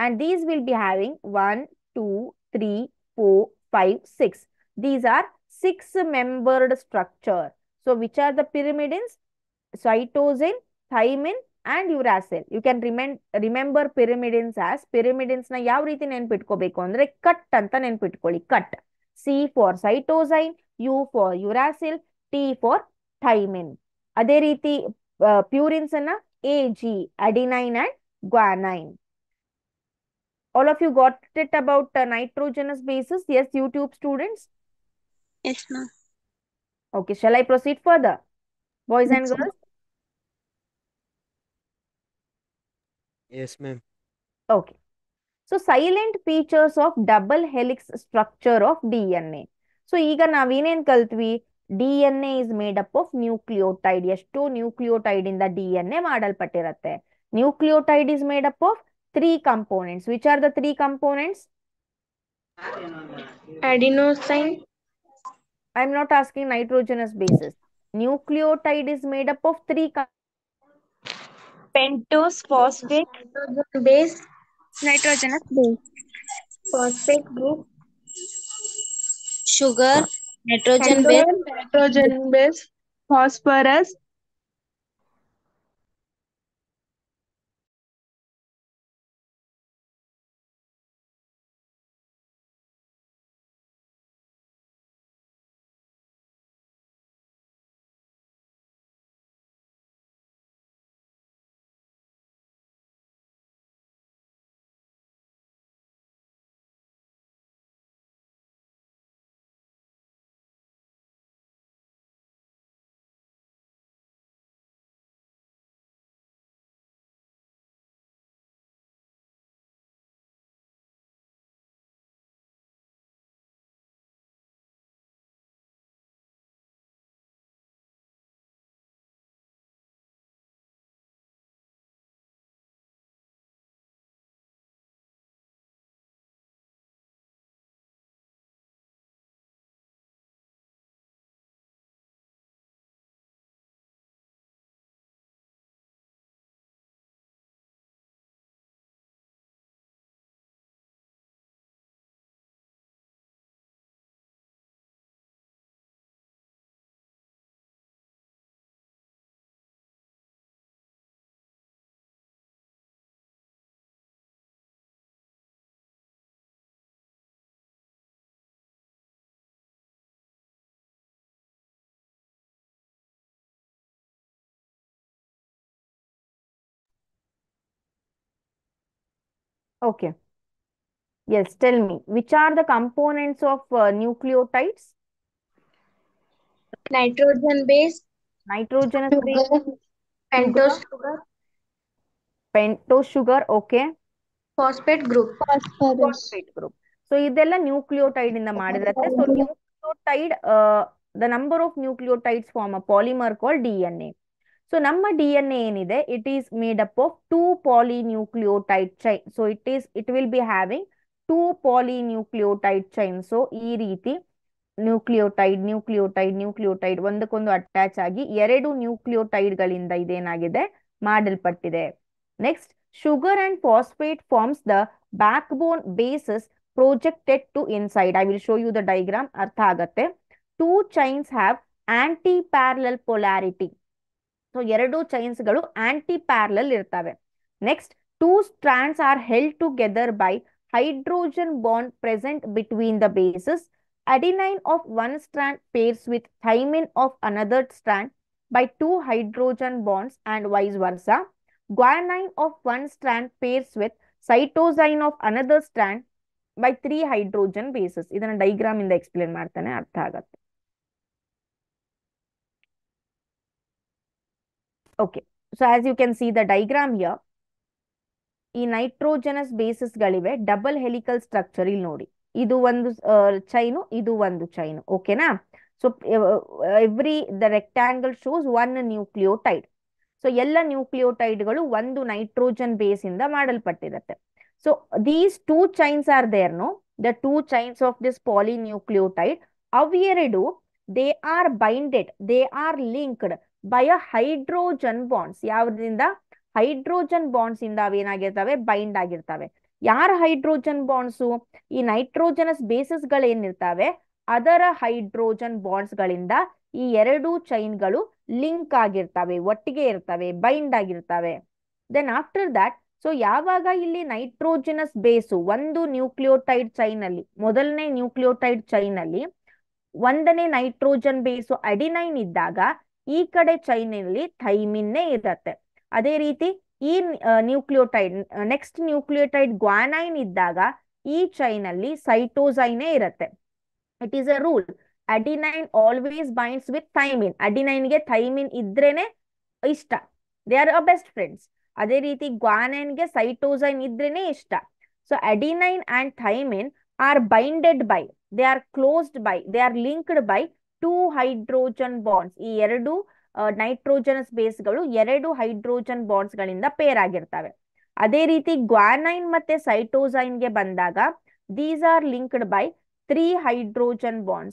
and these will be having one two three four five six these are six membered structure so which are the pyrimidines cytosine thymine and uracil you can remember remember pyrimidines as pyrimidines ನ ಯಾವ ರೀತಿ ನೆನ್ಪಿಟ್ಕೋಬೇಕು ಅಂದ್ರೆ cut ಅಂತ ನೆನ್ಪಿಟ್ಕೊಳ್ಳಿ cut C for cytosine U for uracil, T for thymine. Adheriti ರೀತಿ ಪ್ಯೂರಿನ್ಸ್ A, G, adenine and guanine. all of you got it about uh, nitrogenous bases yes youtube students yes ma'am okay shall i proceed further boys and girls yes ma'am okay so silent features of double helix structure of dna So, ಈಗ ನಾವೇನೇನ್ ಕಲ್ತ್ವಿ D N A is made up of nucleotide ಎಷ್ಟು nucleotide ಇಂದ D N A ಮಾಡಲ್ಪಟ್ಟಿರತ್ತೆ nucleotide is made up of three components which are the three components adenosine i am not asking nitrogenous bases nucleotide is made up of three pentose phosphate base nitrogenous base phosphate group sugar nitrogen base nitrogen base phosphorus Okay. Yes, tell me, which are the components of uh, nucleotides? Nitrogen base. Nitrogen sugar, base. Pentose sugar. Pentose sugar, okay. Phosphate group. phosphate, Phosphate group. So, idella nucleotide inda ಇಂದ so nucleotide uh, the number of nucleotides form a polymer called dna so ನಮ್ಮ D N ಏನಿದೆ it is made up of two polynucleotide chain so it is it will be having two polynucleotide chain so ಈ ರೀತಿ nucleotide nucleotide nucleotide ಒಂದಕ್ಕೊಂದು attach ಆಗಿ ಎರಡು nucleotide ಗಳಿಂದ ಇದೇನಾಗಿದೆ ಮಾಡಲ್ಪಟ್ಟಿದೆ next sugar and phosphate forms the backbone bases projected to inside I will show you the diagram ಅರ್ಥ ಆಗತ್ತೆ two chains have antiparallel polarity so ಎರಡು chains ಗಳು ಆಂಟಿ ಪ್ಯಾರ್ಲಲ್ ಇರ್ತವೆ next two strands are held together by hydrogen bond present between the bases adenine of one strand pairs with thymine of another strand by two hydrogen bonds and vice versa. Guanine of one strand pairs with cytosine of another strand by three hydrogen bases ಇದನ್ನ diagram ಇಂದ explain ಮಾಡ್ತಾನೆ ಅರ್ಥ ಆಗತ್ತೆ okay so as you can see the diagram ಯ ಈ nitrogenous basis ಗಳಿವೆ double helical structure ಇಲ್ಲಿ ನೋಡಿ ಇದು ಒಂದು ಚೈನು ಇದು ಒಂದು ಚೈನು ಓಕೆನಾ so every the rectangle shows one nucleotide so ಎಲ್ಲ ನ್ಯೂಕ್ಲಿಯೋಟೈಡ್ಗಳು ಒಂದು ನೈಟ್ರೋಜನ್ ಬೇಸ್ ಇಂದ ಮಾಡಲ್ಪಟ್ಟಿರುತ್ತೆ so these two chains are there no the two chains of this nucleotide ಅವೆರಡು they are binded they are linked by hydrogen bonds ಯಾವ್ದ್ರಿಂದ hydrogen bonds ಇಂದ ಅವೇನಾಗಿರ್ತವೆ bind ಆಗಿರ್ತವೆ ಯಾರ ಹೈಡ್ರೋಜನ್ ಬಾಂಡ್ಸು ಈ ನೈಟ್ರೋಜನಸ್ ಬೇಸಸ್ ಏನಿರ್ತಾವೆ ಅದರ ಹೈಡ್ರೋಜನ್ ಬಾಂಡ್ಸ್ ಗಳಿಂದ ಈ ಎರಡು ಚೈನ್ಗಳು ಲಿಂಕ್ ಆಗಿರ್ತವೆ ಒಟ್ಟಿಗೆ ಇರ್ತವೆ ಬೈಂಡ್ ಆಗಿರ್ತವೆ ದೆನ್ ಆಫ್ಟರ್ ದಟ್ ಸೊ ಯಾವಾಗ ಇಲ್ಲಿ ನೈಟ್ರೋಜನಸ್ ಬೇಸು ಒಂದು ನ್ಯೂಕ್ಲಿಯೋಟೈಡ್ ಚೈನ್ ಅಲ್ಲಿ ಮೊದಲನೇ ನ್ಯೂಕ್ಲಿಯೋಟೈಡ್ ಚೈನ್ ಅಲ್ಲಿ ಒಂದನೇ ನೈಟ್ರೋಜನ್ ಬೇಸು ಅಡಿನೈನ್ ಇದ್ದಾಗ ಈ ಕಡೆ ಚೈನಲ್ಲಿ ಥೈಮಿನ್ನೇ ಇರತ್ತೆ ಅದೇ ರೀತಿ ಈ ನ್ಯೂಕ್ಲಿಯೋಟೈಡ್ ನೆಕ್ಸ್ಟ್ ನ್ಯೂಕ್ಲಿಯೋಟೈಡ್ ಗ್ವಾನೈನ್ ಇದ್ದಾಗ ಈ ಚೈನಲ್ಲಿ ಸೈಟೋಸೈನೇ ಇರತ್ತೆ it is a rule adenine always binds with thymine ಅಡಿನೈನ್ಗೆ ಥೈಮಿನ್ ಇದ್ರೇನೆ ಇಷ್ಟ they are a best friends ಅದೇ ರೀತಿ ಗ್ವಾನೈನ್ಗೆ ಸೈಟೋಸೈನ್ ಇದ್ರೇನೆ ಇಷ್ಟ so adenine and thymine are binded by they are closed by they are linked by two hydrogen bonds nitrogen base hydrogen bond pair आगे अदे रीति ग्वान मत सैटोजन बंदा they are linked by three hydrogen bond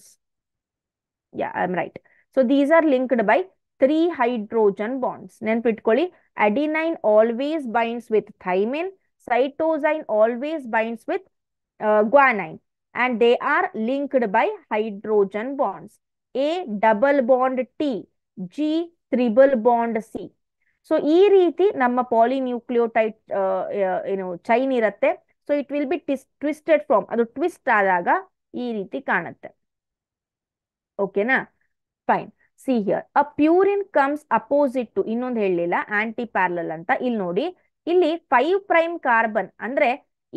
right so they are linked by three hydrogen bonds नेपिटी adenine always bind thymine cytosine always bind guanine and they are linked by hydrogen bonds A double bond T G triple bond C so ಈ ರೀತಿ ನಮ್ಮ nucleotide ಏನು chain ಇರುತ್ತೆ so it will be ಟಿಸ್ twisted form ಅದು twist ಆದಾಗ ಈ ರೀತಿ ಕಾಣುತ್ತೆ ಓಕೆನಾ fine see here a purine comes opposite to ಇನ್ನೊಂದು ಹೇಳಲಿಲ್ಲ ಆಂಟಿ ಪ್ಯಾರಲಲ್ ಅಂತ ಇಲ್ಲಿ ನೋಡಿ ಇಲ್ಲಿ ಫೈವ್ ಪ್ರೈಮ್ ಕಾರ್ಬನ್ ಅಂದ್ರೆ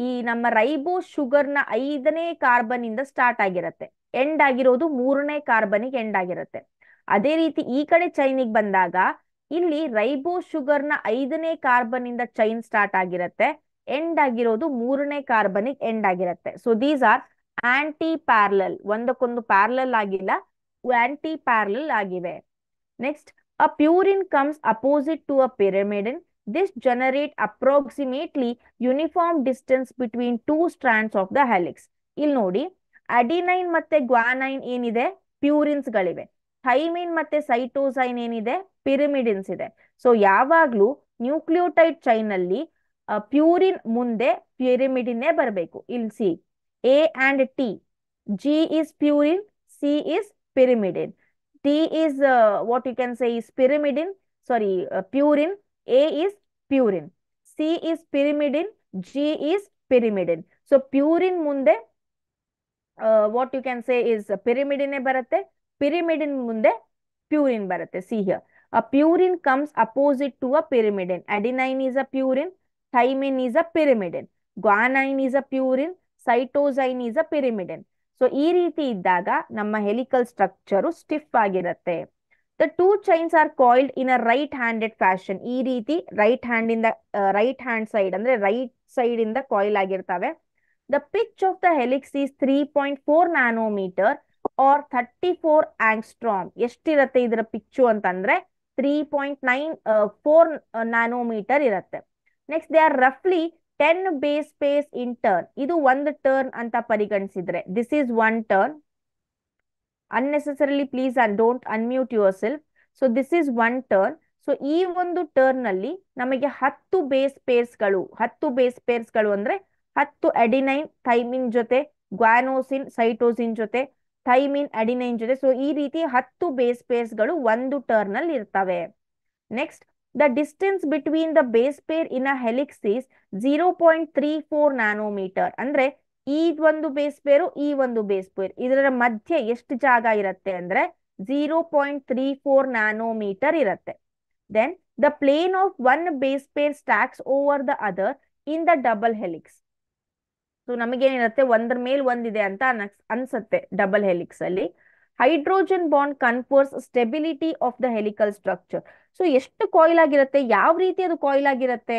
ಈ ನಮ್ಮ ರೈಬೋ ಶುಗರ್ನ ಐದನೇ ಕಾರ್ಬನ್ ಇಂದ ಸ್ಟಾರ್ಟ್ ಆಗಿರತ್ತೆ ಎಂಡ್ ಆಗಿರೋದು ಮೂರನೇ ಕಾರ್ಬನಿಗೆ ಎಂಡ್ ಆಗಿರುತ್ತೆ ಅದೇ ರೀತಿ ಈ ಕಡೆ ಚೈನಿಗೆ ಬಂದಾಗ ಇಲ್ಲಿ ರೈಬೋ ಶುಗರ್ ನ ಐದನೇ ಕಾರ್ಬನ್ ಇಂದ ಚೈನ್ ಸ್ಟಾರ್ಟ್ ಆಗಿರುತ್ತೆ ಎಂಡ್ ಆಗಿರೋದು ಮೂರನೇ ಕಾರ್ಬನ್ ಎಂಡ್ ಆಗಿರುತ್ತೆ so these are antiparallel ಒಂದಕ್ಕೊಂದು ಪ್ಯಾರ್ಲಲ್ ಆಗಿಲ್ಲ ಆಂಟಿ ಪ್ಯಾರ್ಲಲ್ ಆಗಿವೆ next a purine comes opposite to a pyrimidine this generate approximately uniform distance between two strands of the helix ಇಲ್ಲಿ ನೋಡಿ adenine ಮತ್ತೆ guanine ಏನಿದೆ ಪ್ಯೂರಿನ್ಸ್ ಗಳಿವೆ thymine ಮತ್ತೆ ಸೈಟೋಸೈನ್ ಏನಿದೆ ಪಿರಿಮಿಡಿನ್ಸ್ ಇದೆ ಸೊ ಯಾವಾಗ್ಲೂ ನ್ಯೂಕ್ಲಿಯೋಟೈಡ್ ಚೈನ್ ಅಲ್ಲಿ ಪ್ಯೂರಿನ್ ಮುಂದೆ ಪಿರಿಮಿಡಿನೇ ಬರಬೇಕು ಇಲ್ಲಿ C A and T G is purine C is pyrimidine T is what you can say is pyrimidine sorry purine A is purine C is pyrimidine G is pyrimidine so purine ಮುಂದೆ what you can say is ಪಿರಿಮಿಡಿನೇ ಬರುತ್ತೆ pyrimidine ಮುಂದೆ purine ಬರುತ್ತೆ see here a purine comes opposite to a pyrimidine adenine is a purine thymine is a pyrimidine guanine is a purine cytosine is a pyrimidine so ಈ ರೀತಿ ಇದ್ದಾಗ ನಮ್ಮ helical structure stiff ಆಗಿರುತ್ತೆ the two chains are coiled in a right handed fashion ಈ ರೀತಿ right hand ಇಂದ right hand side ಅಂದ್ರೆ right side ಇಂದ ಕಾಯಿಲ್ ಆಗಿರ್ತವೆ The pitch of the helix is 3.4 nanometer or thirty four angstrom ಎಷ್ಟಿರತ್ತೆ ಇದರ pitch ಅಂತಂದ್ರೆ three point nine four nanometer ಇರುತ್ತೆ ನೆಕ್ಸ್ಟ್ ದೇ ಆರ್ ರಫ್ಲಿ ten base space in turn ಇದು ಒಂದು ಟರ್ನ್ ಅಂತ ಪರಿಗಣಿಸಿದ್ರೆ this is one turn unnecessarily please don't unmute yourself so this is one turn so ಈ ಒಂದು turn ಅಲ್ಲಿ ನಮಗೆ ಹತ್ತು ಬೇಸ್ ಪೇರ್ಸ್ಗಳು ಹತ್ತು ಬೇಸ್ ಪೇರ್ಸ್ಗಳು ಅಂದ್ರೆ ಹತ್ತು ಅಡಿನೈನ್ ಥೈಮಿನ್ ಜೊತೆ ಗ್ವಾನೋಸಿನ್ ಸೈಟೋಸಿನ್ ಜೊತೆ ಥೈಮಿನ್ ಅಡಿನೈನ್ ಜೊತೆ ಸೊ ಈ ರೀತಿ ಹತ್ತು ಬೇಸ್ ಗಳು ಒಂದು ಟರ್ನ್ ಅಲ್ಲಿ ಇರ್ತವೆ next the distance between the base pair in a helix is zero point three four nanometer ಅಂದ್ರೆ ಈ ಒಂದು ಬೇಸ್ ಪೇರು ಈ ಒಂದು ಬೇಸ್ ಪೇರ್ ಇದರ ಮಧ್ಯೆ ಎಷ್ಟು ಜಾಗ ಇರುತ್ತೆ ಅಂದ್ರೆ zero point three four nanometer ಇರುತ್ತೆ then the plane of one base pair stacks over the other in the double helix so ಏನಿರುತ್ತೆ ಒಂದ್ರ ಮೇಲೆ ಒಂದಿದೆ ಅಂತ ಅನ್ಸುತ್ತೆ ಡಬಲ್ ಹೆಲಿಕ್ಸ್ ಅಲ್ಲಿ hydrogen bond confers stability of the helical structure so ಎಷ್ಟು coil ಆಗಿರುತ್ತೆ ಯಾವ ರೀತಿ ಅದು ಕಾಯಿಲ್ ಆಗಿರುತ್ತೆ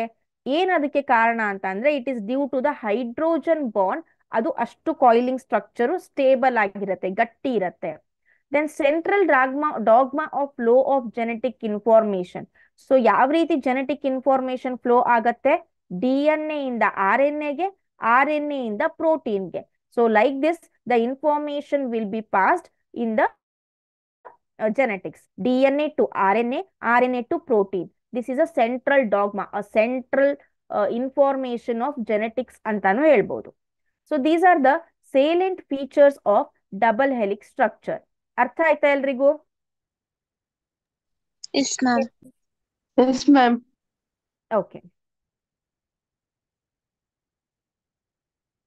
ಏನ್ ಅದಕ್ಕೆ ಕಾರಣ ಅಂತ ಅಂದ್ರೆ it is due to the hydrogen bond ಅದು ಅಷ್ಟು ಕಾಯಿಲಿಂಗ್ ಸ್ಟ್ರಕ್ಚರ್ ಸ್ಟೇಬಲ್ ಆಗಿರುತ್ತೆ ಗಟ್ಟಿ ಇರುತ್ತೆ then central dogma dogma of flow of genetic information so ಯಾವ ರೀತಿ ಜೆನೆಟಿಕ್ ಇನ್ಫಾರ್ಮೇಶನ್ ಫ್ಲೋ ಆಗತ್ತೆ ಡಿ ಎನ್ ಎ ಇಂದ ಆರ್ ಎನ್ ಎಗೆ R N so protein this the information will be in the genetics D N N N A to protein this is a central dogma central information of genetics ಅಂತಾನು ಹೇಳ್ಬೋದು so these are the salient features of double helix structure ಅರ್ಥ ಆಯ್ತಾ ಎಲ್ರಿಗೂ okay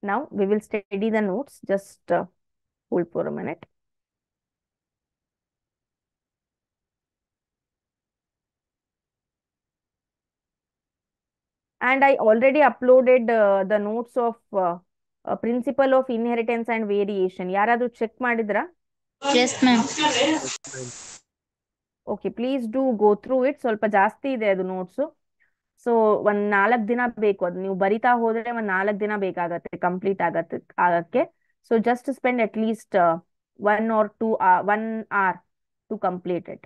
Now we will study the notes. Just uh, hold for a minute. And I already uploaded uh, the notes of uh, uh, principle of inheritance and variation. ಯಾರಾದ್ರೂ check ಮಾಡಿದ್ರಾ? Yes, ma'am. Okay, please do go through it. Solpa ಜಾಸ್ತಿ ಇದೆ ಅದು notes. So ಒಂದ್ ನಾಲ್ಕ್ ದಿನ ಬೇಕು ಅದ್ ನೀವು ಬರಿತಾ ಹೋದ್ರೆ ಒಂದ್ ನಾಲ್ಕ್ ದಿನ ಬೇಕಾಗತ್ತೆ ಕಂಪ್ಲೀಟ್ ಆಗತ್ತೆ ಆಗಕ್ಕೆ so just spend at least one or two one or two complete it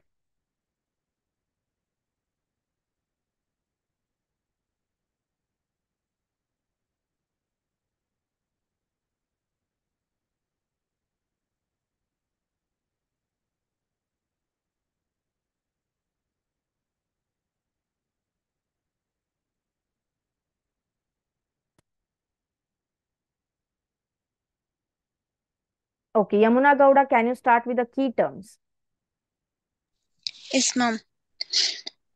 Okay, Yamuna Gowda, can you start with the key terms? Yes, ma'am.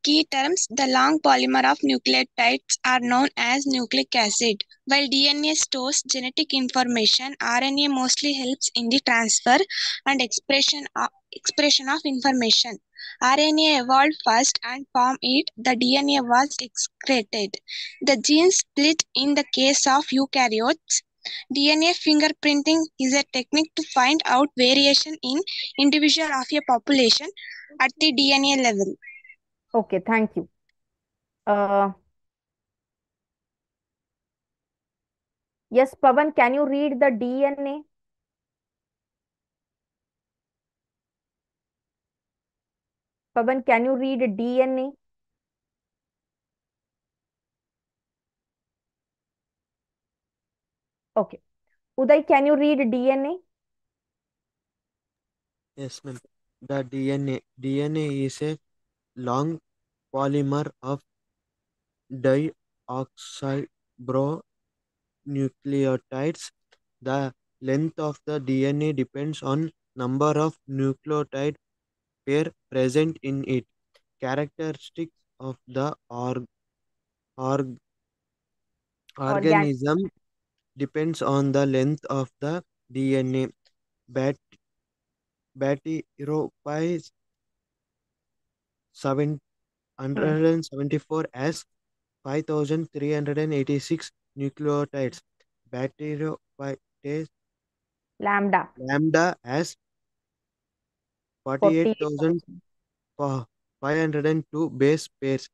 Key terms, the long polymer of nucleotides are known as nucleic acid. While DNA stores genetic information, RNA mostly helps in the transfer and expression of, expression of information. RNA evolved first and from it the DNA was excreted. The genes split in the case of eukaryotes DNA fingerprinting is a technique to find out variation in individual of a population at the DNA level. Okay, thank you. Uh, yes, Pavan, can you read the DNA? Pavan, can you read DNA? Okay. Uday, can you read DNA? Yes, ma'am. The DNA DNA is a long polymer of dioxyribonucleotides. The length of the DNA depends on number of nucleotide pair present in it. Characteristics of the org, org, organism Organ depends on the length of the DNA. Bat Batiropai 774 has 5386 nucleotides. Batiropites lambda lambda as 48,502 base pairs.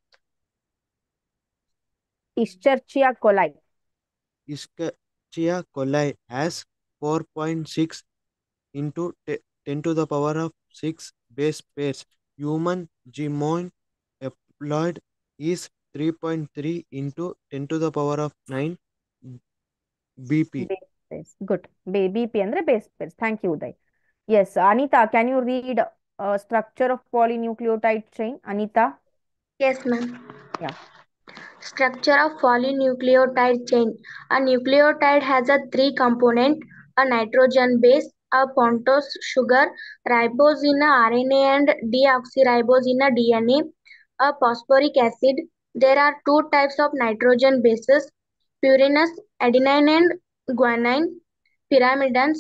Escherichia coli. Ischia Lucia Coeli has 4.6 into 10 to the power of 6 base pairs. Human genome employed is 3.3 into 10 to the power of 9 BP. Base Good. BP and base pairs. Thank you, Uday. Yes, Anita, can you read uh, structure of polynucleotide chain? Anita? Yes, ma'am. Yeah. Structure of polynucleotide chain. A nucleotide has a three component, a nitrogen base, a pentose sugar, ribose in a RNA and deoxyribose in a DNA, a phosphoric acid. There are two types of nitrogen bases, purines, adenine and guanine, pyrimidines,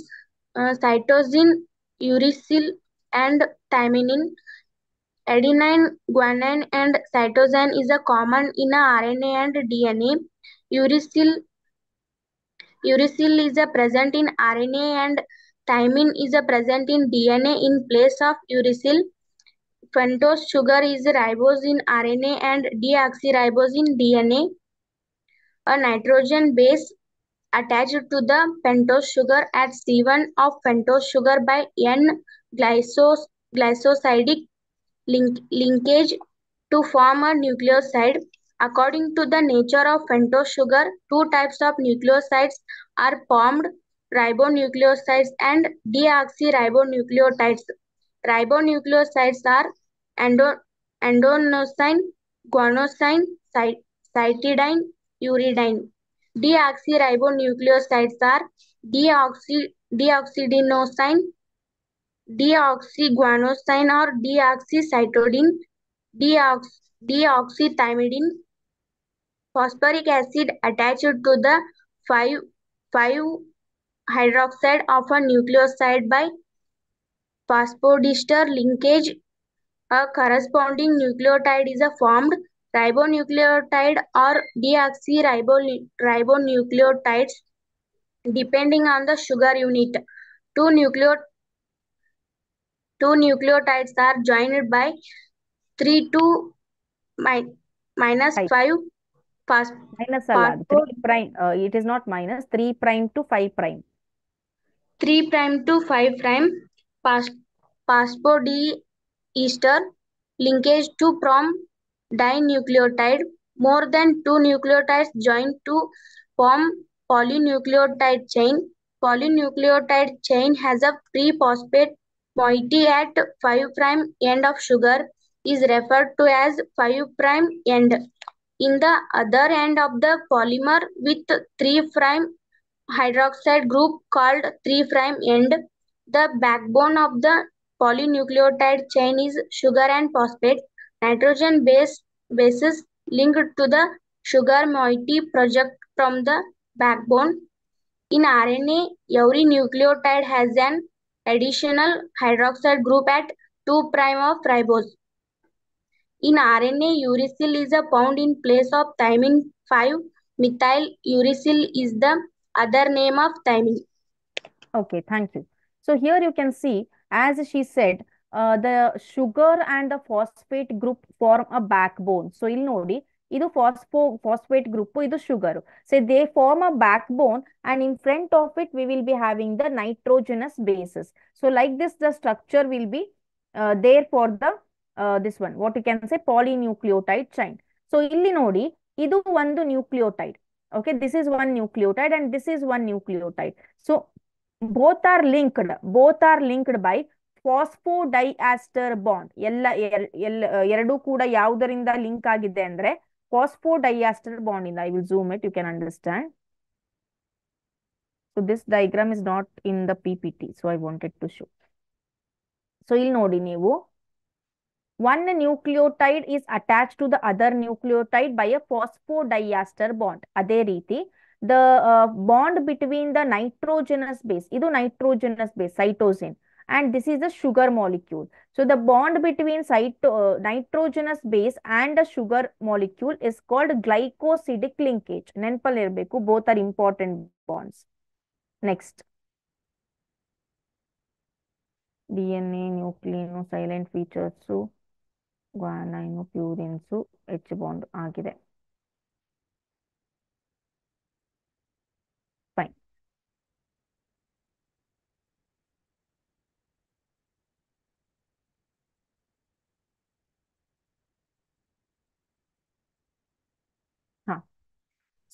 uh, cytosine, uracil and thymine. Adenine, guanine and cytosine is a common in RNA and DNA. Uracil, uracil is a present in RNA and thymine is a present in DNA in place of uracil. Pentose sugar is ribose in RNA and deoxyribose in DNA. A nitrogen base attached to the pentose sugar at C1 of pentose sugar by N glycos glycosidic link linkage to form a nucleoside. According to the nature of pentose sugar, two types of nucleosides are formed, ribonucleosides and deoxyribonucleotides. Ribonucleosides are endo endonosine, guanosine, cy cytidine, uridine. Deoxyribonucleosides are deoxy deoxydenosine, deoxyguanosine or deoxycytidine, deox deoxythymidine. Phosphoric acid attached to the 5, 5 hydroxide of a nucleoside by phosphodiester linkage. A corresponding nucleotide is formed. Ribonucleotide or deoxyribonucleotides depending on the sugar unit. Two nucleotides two nucleotides are joined by 3 to mi minus five. 5 3 prime uh, it is not minus 3 prime to 5 prime 3 prime to 5 prime pass passport D ester linkage to prom dinucleotide more than two nucleotides joined to form polynucleotide chain polynucleotide chain has a free phosphate Moiety at 5 prime end of sugar is referred to as 5 prime end. In the other end of the polymer with 3 prime hydroxide group called 3 prime end, the backbone of the polynucleotide chain is sugar and phosphate, nitrogen base bases linked to the sugar moiety project from the backbone. In RNA, every nucleotide has an additional hydroxide group at 2' of ribose. In RNA, uracil is a pound in place of thymine 5. Methyl uracil is the other name of thymine. Okay, thank you. So here you can see, as she said, uh, the sugar and the phosphate group form a backbone. So, you know ನೋಡಿ ಇದು phospho phosphate group ಇದು sugar so they form a backbone and in front of it we will be having the nitrogenous bases so like this the structure will be there for the this one what you can say nucleotide chain so ಇಲ್ಲಿ ನೋಡಿ ಇದು ಒಂದು nucleotide okay this is one nucleotide and this is one nucleotide so both are linked both are linked by ಫಾಸ್ಫೋಡೈಆಸ್ಟರ್ bond ಎಲ್ಲ ಎಲ್ಲ ಎರಡೂ ಕೂಡ ಯಾವುದರಿಂದ link ಆಗಿದೆ ಅಂದ್ರೆ phosphodiester bond in the, I will zoom it, you can understand. So this diagram is not in the PPT, so I wanted to show. So you'll ನೋಡಿ one nucleotide is attached to the other nucleotide by a phosphodiester bond. Adé ರೀತಿ the uh, bond between the nitrogenous base, Idu nitrogenous base, cytosine. and this is the sugar molecule. So the bond between uh, nitrogenous base and a sugar molecule is called glycosidic linkage. Nenpal both are important bonds. Next. DNA nucleino silent features guanine purine purines H bond agide.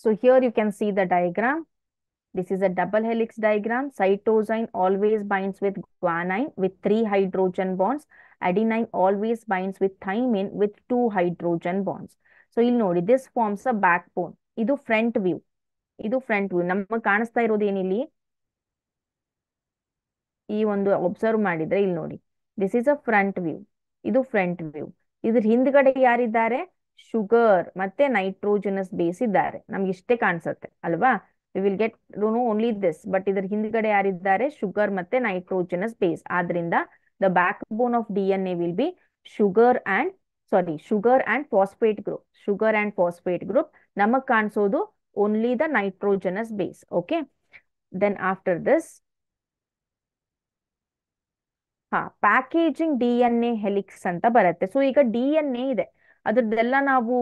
So here you can see the diagram. This is a double helix diagram. Cytosine always binds with guanine with three hydrogen bonds. Adenine always binds with thymine with two hydrogen bonds. So you'll know this forms a backbone. This is front view. This is front view. Namma kaanista irodu enilli ee ondu observe madidre illi This is a front view. This is front view. Idu hindgade yaridare? Sugar ಮತ್ತೆ nitrogenous base ಇದ್ದಾರೆ ನಮ್ಗೆ ಇಷ್ಟೇ ಕಾಣಿಸುತ್ತೆ ಅಲ್ವಾ we will get know only this but ಇದ್ರ ಹಿಂದ್ಗಡೆ ಯಾರಿದ್ದಾರೆ sugar ಮತ್ತೆ ನೈಟ್ರೋಜನಸ್ ಬೇಸ್ ಆದ್ರಿಂದ the backbone of D N A will be sugar and sorry sugar and phosphate group sugar and phosphate group ನಮಗ್ ಕಾಣಿಸೋದು only the nitrogenous base okay then after this ಹಾ packaging D N A helix ಅಂತ ಬರುತ್ತೆ so ಈಗ D N A ಇದೆ ಅದ್ರದ್ದೆಲ್ಲ ನಾವು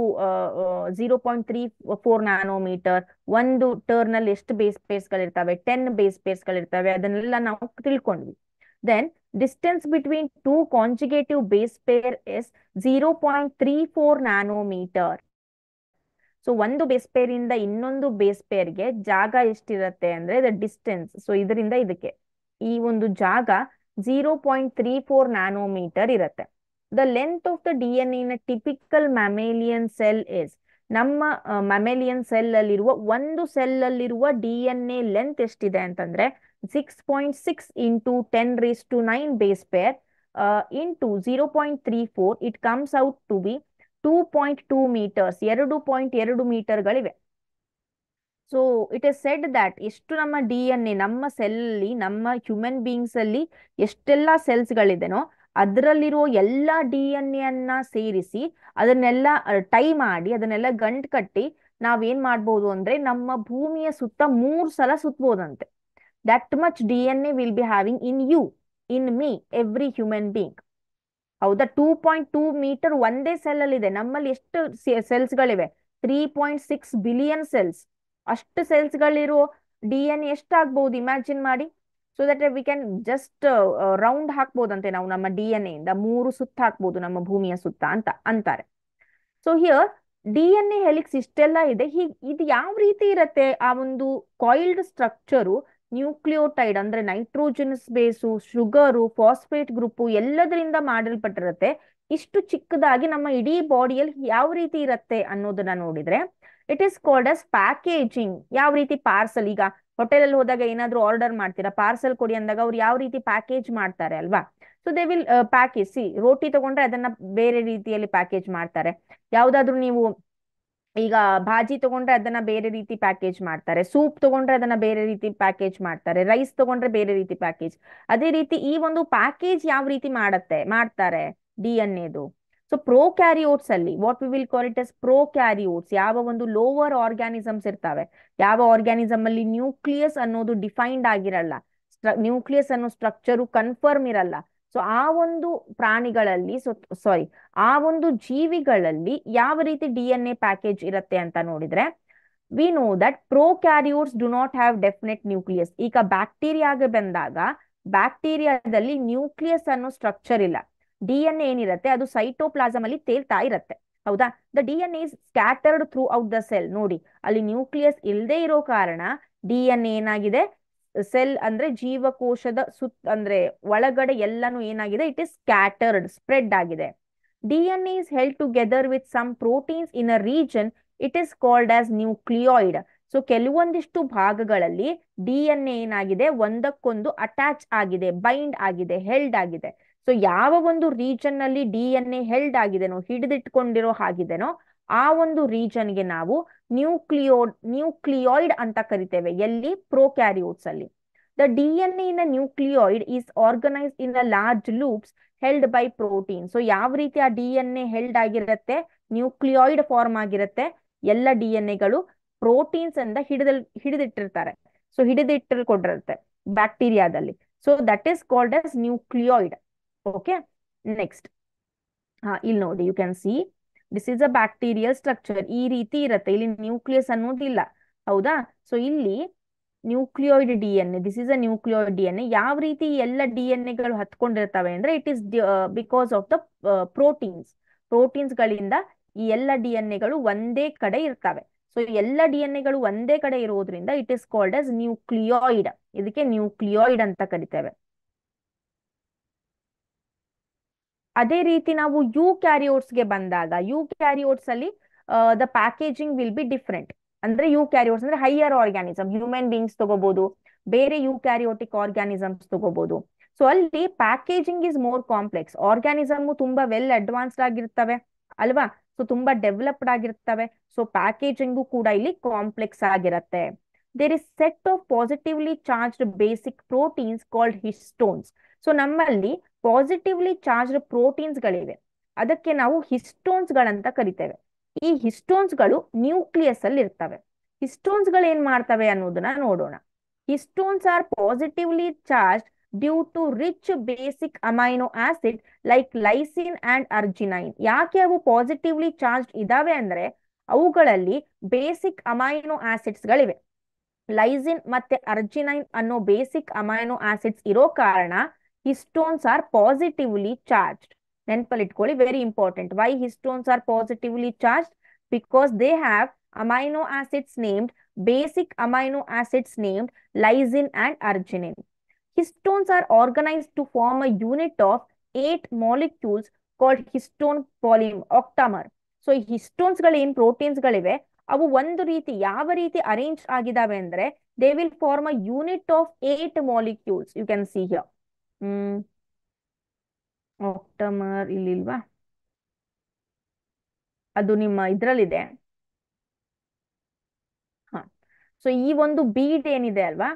zero point three four nanometer ಒಂದು ಟರ್ನ್ ಅಲ್ಲಿ ಎಷ್ಟು ಬೇಸ್ ಪೇಸ್ ಗಳಿರ್ತವೆ ಟೆನ್ ಬೇಸ್ ಪೇಸ್ ಗಳಿರ್ತವೆ ಅದನ್ನೆಲ್ಲ ನಾವು ತಿಳ್ಕೊಂಡ್ವಿ then distance between two conjugative base pair is zero point three four nanometer so ಒಂದು ಬೇಸ್ ಪೇರ್ ಇಂದ ಇನ್ನೊಂದು ಬೇಸ್ ಪೇರ್ಗೆ ಜಾಗ ಎಷ್ಟಿರತ್ತೆ ಅಂದ್ರೆ ದ ಡಿಸ್ಟೆನ್ಸ್ ಸೊ ಇದರಿಂದ ಇದಕ್ಕೆ ಈ ಒಂದು ಜಾಗ zero point three four nanometer ಇರತ್ತೆ the length of the DNA in a typical mammalian cell is ನಮ್ಮ ಮ್ಯಾಮೇಲಿಯನ್ ಸೆಲ್ ಅಲ್ಲಿರುವ ಒಂದು ಸೆಲ್ ಅಲ್ಲಿರುವ ಡಿ ಎನ್ ಎ ಲೆಂತ್ ಎಷ್ಟಿದೆ ಅಂತಂದ್ರೆ six point six into ten raise to nine base pair into zero point three four it comes out to be two point two meters ಎರಡು ಪಾಯಿಂಟ್ ಎರಡು ಮೀಟರ್ಗಳಿವೆ so it is said that ಎಷ್ಟು ನಮ್ಮ D N A ನಮ್ಮ cell ಅಲ್ಲಿ ನಮ್ಮ human beings ಅಲ್ಲಿ ಎಷ್ಟೆಲ್ಲ ಸೆಲ್ಸ್ ಗಳಿದೆ ಅದರಲ್ಲಿರುವ ಎಲ್ಲ ಡಿ ಎನ್ ಎನ್ನ ಸೇರಿಸಿ ಅದನ್ನೆಲ್ಲ ಟೈ ಮಾಡಿ ಅದನ್ನೆಲ್ಲ ಗಂಟು ಕಟ್ಟಿ ನಾವೇನ್ ಮಾಡ್ಬೋದು ಅಂದ್ರೆ ನಮ್ಮ ಭೂಮಿಯ ಸುತ್ತ ಮೂರ್ ಸಲ ಸುತ್ತಬಹುದಂತೆ that much D N A will be having in you in me every human being ಹೌದಾ ಟೂ ಪಾಯಿಂಟ್ ಟೂ ಮೀಟರ್ ಒಂದೇ ಸೆಲ್ ಅಲ್ಲಿ ಇದೆ ನಮ್ಮಲ್ಲಿ ಎಷ್ಟು ಸೆಲ್ಸ್ ಗಳಿವೆ three point six billion cells ಅಷ್ಟು ಸೆಲ್ಸ್ ಗಳಿರೋ ಡಿ ಎನ್ ಎಷ್ಟಾಗ್ಬಹುದು ಇಮ್ಯಾಜಿನ್ ಮಾಡಿ so that we can just round ಹಾಕ್ಬೋದಂತೆ ನಾವು ನಮ್ಮ ಡಿ ಎನ್ ಎಯಿಂದ ಮೂರು ಸುತ್ತ ಹಾಕ್ಬೋದು ನಮ್ಮ ಭೂಮಿಯ ಸುತ್ತ ಅಂತ ಅಂತಾರೆ so here D N A helix ಇಷ್ಟೆಲ್ಲ ಇದೆ ಹೀಗ್ ಇದು ಯಾವ ರೀತಿ ಇರುತ್ತೆ ಆ ಒಂದು ಕಾಯಿಲ್ಡ್ ಸ್ಟ್ರಕ್ಚರು ನ್ಯೂಕ್ಲಿಯೋಟೈಡ್ ಅಂದ್ರೆ nitrogenous base sugar phosphate group ಎಲ್ಲದರಿಂದ ಮಾಡಲ್ಪಟ್ಟಿರುತ್ತೆ ಇಷ್ಟು ಚಿಕ್ಕದಾಗಿ ನಮ್ಮ ಇಡೀ ಬಾಡಿಯಲ್ಲಿ ಯಾವ ರೀತಿ ಇರತ್ತೆ ಅನ್ನೋದನ್ನ ನೋಡಿದ್ರೆ it is called as packaging ಯಾವ ರೀತಿ ಪಾರ್ಸಲ್ ಈಗ ಹೋಟೆಲ್ ಅಲ್ಲಿ ಹೋದಾಗ ಏನಾದ್ರೂ ಆರ್ಡರ್ ಮಾಡ್ತೀರಾ ಪಾರ್ಸೆಲ್ ಕೊಡಿ ಅಂದಾಗ ಅವ್ರು ಯಾವ ರೀತಿ ಪ್ಯಾಕೇಜ್ ಮಾಡ್ತಾರೆ ಅಲ್ವಾ so they will package see ರೋಟಿ ತಗೊಂಡ್ರೆ ಅದನ್ನ ಬೇರೆ ರೀತಿಯಲ್ಲಿ ಪ್ಯಾಕೇಜ್ ಮಾಡ್ತಾರೆ ಯಾವ್ದಾದ್ರು ನೀವು ಈಗ ಭಾಜಿ ತಗೊಂಡ್ರೆ ಅದನ್ನ ಬೇರೆ ರೀತಿ ಪ್ಯಾಕೇಜ್ ಮಾಡ್ತಾರೆ ಸೂಪ್ ತಗೊಂಡ್ರೆ ಅದನ್ನ ಬೇರೆ ರೀತಿ ಪ್ಯಾಕೇಜ್ ಮಾಡ್ತಾರೆ ರೈಸ್ ತಗೊಂಡ್ರೆ ಬೇರೆ ರೀತಿ ಪ್ಯಾಕೇಜ್ ಅದೇ ರೀತಿ ಈ ಒಂದು ಪ್ಯಾಕೇಜ್ ಯಾವ ರೀತಿ ಮಾಡತ್ತೆ ಮಾಡ್ತಾರೆ ಡಿ ಎನ್ ಎದು ಸೊ ಕ್ಯಾರಿಯೋಟ್ಸ್ ಅಲ್ಲಿ what we will call it as karyotes ಯಾವ ಒಂದು ಲೋವರ್ ಆರ್ಗ್ಯಾನಿಸಮ್ಸ್ ಇರ್ತಾವೆ ಯಾವ ಆರ್ಗ್ಯಾನಿಸಮ್ ಅಲ್ಲಿ ನ್ಯೂಕ್ಲಿಯಸ್ ಅನ್ನೋದು ಡಿಫೈನ್ಡ್ ಆಗಿರಲ್ಲ ನ್ಯೂಕ್ಲಿಯಸ್ ಅನ್ನೋ ಸ್ಟ್ರಕ್ಚರ್ ಕನ್ಫರ್ಮ್ ಇರಲ್ಲ ಸೊ ಆ ಒಂದು ಪ್ರಾಣಿಗಳಲ್ಲಿ ಸಾರಿ ಆ ಒಂದು ಜೀವಿಗಳಲ್ಲಿ ಯಾವ ರೀತಿ ಡಿ ಎನ್ ಎ ಪ್ಯಾಕೇಜ್ ಇರುತ್ತೆ ಅಂತ ನೋಡಿದ್ರೆ we know that karyotes do not have definite nucleus ಈಗ ಬ್ಯಾಕ್ಟೀರಿಯಾಗೆ ಬಂದಾಗ ಬ್ಯಾಕ್ಟೀರಿಯಾದಲ್ಲಿ ನ್ಯೂಕ್ಲಿಯಸ್ ಅನ್ನೋ ಸ್ಟ್ರಕ್ಚರ್ ಇಲ್ಲ ಡಿ ಎನ್ ಏನಿರುತ್ತೆ ಅದು ಸೈಟೋಪ್ಲಾಸಮ್ ಅಲ್ಲಿ ತೇಲ್ತಾ ಇರುತ್ತೆ ಹೌದಾ the D N scattered throughout the cell ನೋಡಿ ಅಲ್ಲಿ ನ್ಯೂಕ್ಲಿಯಸ್ ಇಲ್ಲದೆ ಇರೋ ಕಾರಣ ಡಿ ಎನ್ ಏನಾಗಿದೆ ಸೆಲ್ ಅಂದ್ರೆ ಜೀವಕೋಶದ ಸುತ್ತ ಅಂದ್ರೆ ಒಳಗಡೆ ಎಲ್ಲಾನು ಏನಾಗಿದೆ ಇಟ್ ಇಸ್ ಸ್ಕ್ಯಾಟರ್ಡ್ ಸ್ಪ್ರೆಡ್ ಆಗಿದೆ D N is held together with some proteins in a region it is called as nucleoid so ಕೆಲವೊಂದಿಷ್ಟು ಭಾಗಗಳಲ್ಲಿ ಡಿ ಎನ್ ಎ ಏನಾಗಿದೆ ಒಂದಕ್ಕೊಂದು ಅಟ್ಯಾಚ್ ಆಗಿದೆ ಬೈಂಡ್ ಆಗಿದೆ ಹೆಲ್ಡ್ ಆಗಿದೆ ಸೊ ಯಾವ ಒಂದು ರೀಜನ್ ನಲ್ಲಿ ಡಿ ಎನ್ ಎ ಹೆಲ್ಡ್ ಆಗಿದೆನೋ ಹಿಡಿದಿಟ್ಕೊಂಡಿರೋ ಆಗಿದೆನೋ ಆ ಒಂದು ರೀಜನ್ಗೆ ನಾವು ನ್ಯೂಕ್ಲಿಯೋ ನ್ಯೂಕ್ಲಿಯಾಯ್ಡ್ ಅಂತ ಕರಿತೇವೆ ಎಲ್ಲಿ ಪ್ರೋಕ್ಯಾರಿಯೋಟ್ಸ್ ಅಲ್ಲಿ the D N A in nucleoid is organised in a large loops held by protein so ಯಾವ ರೀತಿ ಆ ಡಿ ಎನ್ ಎ ಹೆಲ್ಡ್ ಆಗಿರುತ್ತೆ ನ್ಯೂಕ್ಲಿಯಾಯ್ಡ್ ಫಾರ್ಮ್ ಆಗಿರುತ್ತೆ ಎಲ್ಲ ಡಿ ಎನ್ ಎಗಳು ಪ್ರೋಟೀನ್ಸ್ ಅಂತ ಹಿಡಿದ ಹಿಡಿದಿಟ್ಟಿರ್ತಾರೆ ಸೊ ಹಿಡಿದಿಟ್ಟಿರ್ಕೊಂಡಿರುತ್ತೆ ಬ್ಯಾಕ್ಟೀರಿಯಾದಲ್ಲಿ so that is called as nucleoid Okay, next. ಇಲ್ಲಿ ನೋಡಿ you can see this is a bacterial structure ಈ ರೀತಿ ಇರುತ್ತೆ ಇಲ್ಲಿ ನ್ಯೂಕ್ಲಿಯಸ್ ಅನ್ನೋದಿಲ್ಲ ಹೌದಾ ಸೊ ಇಲ್ಲಿ ನ್ಯೂಕ್ಲಿಯೋಯ್ಡ್ D N A this is a nucleoid D N A ಯಾವ ರೀತಿ ಎಲ್ಲ ಡಿ ಎನ್ ಎಗಳು ಹತ್ಕೊಂಡಿರ್ತವೆ ಅಂದ್ರೆ it is because of the proteins proteins ಗಳಿಂದ ಈ ಎಲ್ಲ ಡಿ ಎನ್ ಎಗಳು ಒಂದೇ ಕಡೆ ಇರ್ತವೆ ಸೊ ಎಲ್ಲ ಡಿ ಎನ್ ಎಗಳು ಒಂದೇ ಕಡೆ ಇರೋದ್ರಿಂದ it is called as nucleoid ಇದಕ್ಕೆ ನ್ಯೂಕ್ಲಿಯಾಯ್ಡ್ ಅಂತ ಕರಿತೇವೆ ಅದೇ ರೀತಿ ನಾವು ಯು ಗೆ ಬಂದಾಗ ಯು ಕ್ಯಾರಿಯೋರ್ಸ್ ಅಲ್ಲಿ the packaging will be different ಅಂದ್ರೆ ಯು ಕ್ಯಾರಿಯೋರ್ಸ್ ಅಂದ್ರೆ ಹೈಯರ್ ಆರ್ಗ್ಯಾನಿಸಮ್ ಹ್ಯೂಮನ್ ಬೀಯಿಂಗ್ಸ್ ತಗೋಬಹುದು ಬೇರೆ ಯು ಕ್ಯಾರಿಯೋಟಿಕ್ ಆರ್ಗ್ಯಾನಿಸಮ್ಸ್ ತಗೋಬಹುದು ಸೊ ಅಲ್ಲಿ packaging is more complex organism ತುಂಬಾ ವೆಲ್ ಅಡ್ವಾನ್ಸ್ಡ್ ಆಗಿರ್ತವೆ ಅಲ್ವಾ ಸೊ ತುಂಬಾ ಡೆವಲಪ್ಡ್ ಆಗಿರ್ತವೆ ಸೊ ಪ್ಯಾಕೇಜಿಂಗು ಕೂಡ ಇಲ್ಲಿ ಕಾಂಪ್ಲೆಕ್ಸ್ ಆಗಿರುತ್ತೆ there is set of positively charged basic proteins called histones so ನಮ್ಮಲ್ಲಿ ಪಾಸಿಟಿವ್ಲಿ ಚಾರ್ಜ್ಡ್ ಪ್ರೋಟೀನ್ಸ್ ಗಳಿವೆ ಅದಕ್ಕೆ ನಾವು ಹಿಸ್ಟೋನ್ಸ್ ಗಳಂತ ಕರಿತೇವೆ ಈ ಹಿಸ್ಟೋನ್ಸ್ ಗಳು ನ್ಯೂಕ್ಲಿಯಸ್ ಅಲ್ಲಿ ಇರ್ತವೆ ಹಿಸ್ಟೋನ್ಸ್ ಗಳು ಏನ್ ಮಾಡ್ತವೆ ಅನ್ನೋದನ್ನ ನೋಡೋಣ histones are positively charge due to rich basic amino acid like lysine and arginine ಯಾಕೆ ಅವು ಪಾಸಿಟಿವ್ಲಿ ಚಾರ್ಜ್ ಇದಾವೆ ಅಂದ್ರೆ ಅವುಗಳಲ್ಲಿ ಬೇಸಿಕ್ ಅಮೈನೋ ಆಸಿಡ್ಸ್ ಗಳಿವೆ ಲೈಸಿನ್ ಮತ್ತೆ ಅರ್ಜಿನೈನ್ ಅನ್ನೋ ಬೇಸಿಕ್ ಅಮೈನೋ ಆಸಿಡ್ಸ್ ಇರೋ ಕಾರಣ ಹಿಸ್ಟೋನ್ಸ್ ಆರ್ ಪಾಸಿಟಿವ್ಲಿ ಚಾರ್ಜ್ಡ್ ನೆನ್ಪಲ್ಲಿ ಇಟ್ಕೊಳ್ಳಿ very important why histones are positively charged because they have amino acids named basic amino acids named lysine and arginine histones are organise to form a unit of eight molecules called histone ಪಾಲಿಮ್ octamer so ಈ histones ಗಳು ಏನ್ proteins ಗಳಿವೆ ಅವು ಒಂದು ರೀತಿ ಯಾವ ರೀತಿ ಅರೇಂಜ್ ಆಗಿದಾವೆ ಅಂದ್ರೆ they will form a unit of eight molecules you can see here hmm octamer ಇಲ್ಲಿಲ್ವಾ ಅದು ನಿಮ್ಮ ಇದ್ರಲ್ಲಿದೆ ಹಾ ಸೊ ಈ ಒಂದು ಬೀಡ್ ಏನಿದೆ ಅಲ್ವಾ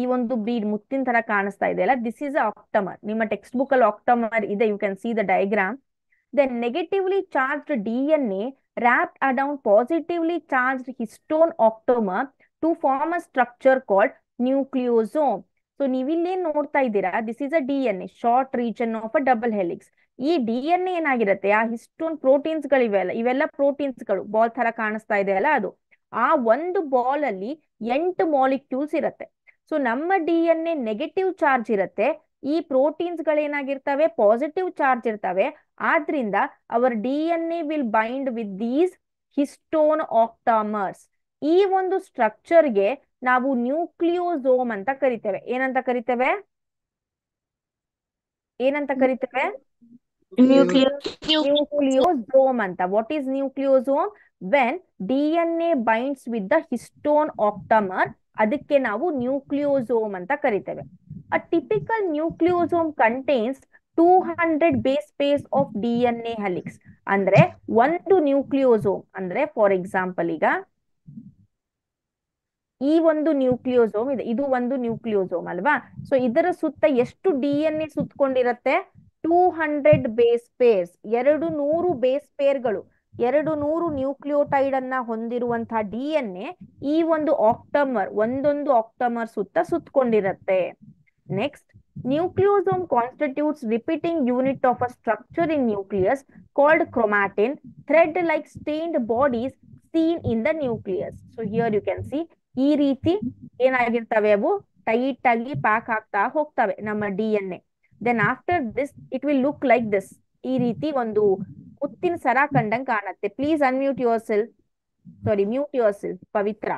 ಈ ಒಂದು ಬೀಡ್ ಮುತ್ತಿನ ತರ ಕಾಣಿಸ್ತಾ ಇದೆ ಅಲ್ಲ ದಿಸ್ ಈಸ್ ಆಕ್ಟಮರ್ ನಿಮ್ಮ ಟೆಕ್ಸ್ಟ್ ಬುಕ್ ಅಲ್ಲಿ ಆಕ್ಟಮರ್ ಇದೆ you can see the diagram then negatively charge D N A wrap ಅಡೌನ್ positively charge histone octamer to form a structure called nucleosome so ನೀವಿಲ್ಲಿ ಏನ್ ನೋಡ್ತಾ ಇದ್ದೀರಾ this is a D N A short region of a double helix ಈ D N ಏನಾಗಿರುತ್ತೆ ಆ histone proteins ಅಲ್ಲ ಇವೆಲ್ಲ ಪ್ರೋಟೀನ್ಸ್ ಗಳು ಬಾಲ್ ತರ ಕಾಣಿಸ್ತಾ ಇದೆ ಅಲ್ಲ ಅದು ಆ ಒಂದು ಬಾಲ್ ಅಲ್ಲಿ ಎಂಟು ಮಾಲಿಕ್ಯೂಲ್ಸ್ ಇರುತ್ತೆ ಸೊ ನಮ್ಮ D N A negative charge ಇರುತ್ತೆ ಈ ಪ್ರೋಟೀನ್ಸ್ ಗಳೇನಾಗಿರ್ತವೆ ಪಾಸಿಟಿವ್ ಚಾರ್ಜ್ ಇರ್ತವೆ ಆದ್ರಿಂದ our D N A will bind with these histone octamers ಈ ಒಂದು ಸ್ಟ್ರಕ್ಚರ್ಗೆ ನಾವು ನ್ಯೂಕ್ಲಿಯೋಸೋಮ್ ಅಂತ ಕರಿತೇವೆ ಏನಂತ ಕರಿತೇವೆ ಏನಂತ ಕರಿತೇವೆ ನ್ಯೂಕ್ಲಿಯೋಸೋಮ್ ಅಂತ what is nucleosome when D N A binds with the histone octamer ಅದಕ್ಕೆ ನಾವು ನ್ಯೂಕ್ಲಿಯೋಸೋಮ್ ಅಂತ ಕರಿತೇವೆ a typical nucleosome contains two hundred base pairs of D N helix ಅಂದ್ರೆ ಒಂದು ನ್ಯೂಕ್ಲಿಯೋಸೋಮ್ ಅಂದ್ರೆ ಫಾರ್ ಎಕ್ಸಾಂಪಲ್ ಈಗ ಈ ಒಂದು ನ್ಯೂಕ್ಲಿಯೋಸೋಮ್ ಇದೆ ಇದು ಒಂದು ನ್ಯೂಕ್ಲಿಯೋಸೋಮ್ ಅಲ್ವಾ ಸೊ ಇದರ ಸುತ್ತ ಎಷ್ಟು ಡಿ ಎನ್ ಎ ಸುತ್ತಕೊಂಡಿರತ್ತೆ ಟೂ ಹಂಡ್ರೆಡ್ ಬೇಸ್ ಪೇರ್ಸ್ ಎರಡು ನೂರು ಬೇಸ್ ಪೇರ್ಗಳು ಎರಡು ನೂರು ನ್ಯೂಕ್ಲಿಯೋಟೈಡ್ ಅನ್ನ ಹೊಂದಿರುವಂತಹ ಡಿ ಎನ್ ಎ ಈ ಒಂದು ಆಕ್ಟಮರ್ ಒಂದೊಂದು ಆಕ್ಟಮರ್ ಸುತ್ತ ಸುತ್ತಕೊಂಡಿರತ್ತೆ next nucleosome constitutes repeating unit of a structure in nucleus called chromatin thread like stained bodies seen in the nucleus so here you can see ಈ ರೀತಿ ಏನಾಗಿರ್ತವೆ ಅವು ಟೈಟ್ ಆಗಿ ಪ್ಯಾಕ್ ಆಗ್ತಾ ಹೋಗ್ತವೆ ನಮ್ಮ D N A then after this it will look like this ಈ ರೀತಿ ಒಂದು ಮುತ್ತಿನ ಸರ ಕಂಡಂಗ್ ಕಾಣತ್ತೆ please unmute yourself sorry mute yourself Pavithra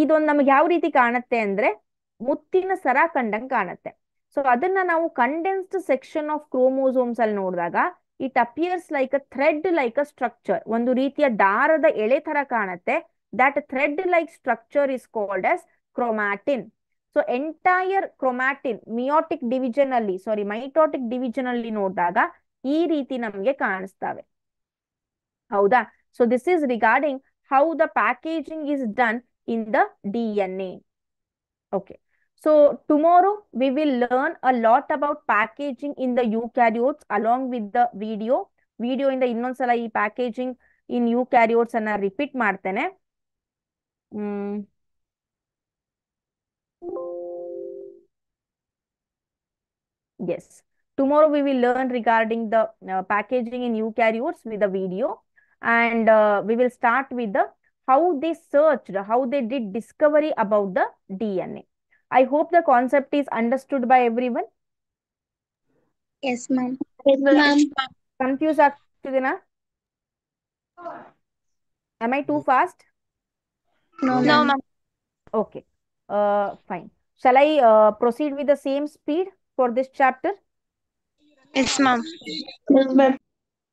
ಇದೊಂದು ನಮ್ಗೆ ಯಾವ ರೀತಿ ಕಾಣತ್ತೆ ಅಂದ್ರೆ ಮುತ್ತಿನ ಸರ ಕಂಡಂಗ್ ಕಾಣತ್ತೆ ಸೊ ಅದನ್ನ ನಾವು ಕಂಡೆನ್ಸ್ಡ್ ಸೆಕ್ಷನ್ ಆಫ್ ಕ್ರೋಮೋಸೋಮ್ಸ್ ಅಲ್ಲಿ ನೋಡಿದಾಗ it appears like a thread like a structure ಒಂದು ರೀತಿಯ ದಾರದ ಎಳೆ ತರ ಕಾಣತ್ತೆ That thread like structure is called as chromatin. So entire chromatin meiotic division ಅಲ್ಲಿ ಸಾರಿ ಮೈಟೋಟಿಕ್ ಡಿವಿಜನ್ ಅಲ್ಲಿ ನೋಡಿದಾಗ ಈ ರೀತಿ ನಮ್ಗೆ ಕಾಣಿಸ್ತವೆ ಹೌದಾ so this is regarding how the packaging is done in the D N A okay so tomorrow we will learn a lot about packaging in the eukaryotes along with the video video ಇಂದ ಇನ್ನೊಂದ್ಸಲ ಈ packaging in you ಕ್ಯಾರಿಯೋಟ್ಸ್ ಅನ್ನ repeat ಮಾಡ್ತೇನೆ Mm, yes. Tomorrow we will learn regarding the uh, packaging in eukaryotes with a video and uh, we will start with the how they searched, how they did discovery about the DNA. I hope the concept is understood by everyone. Yes, ma'am. Yes, ma'am. Confused, Am I too fast? No, no ma'am. Okay. Uh, fine. Shall I uh, proceed with the same speed for this chapter? Yes, ma'am.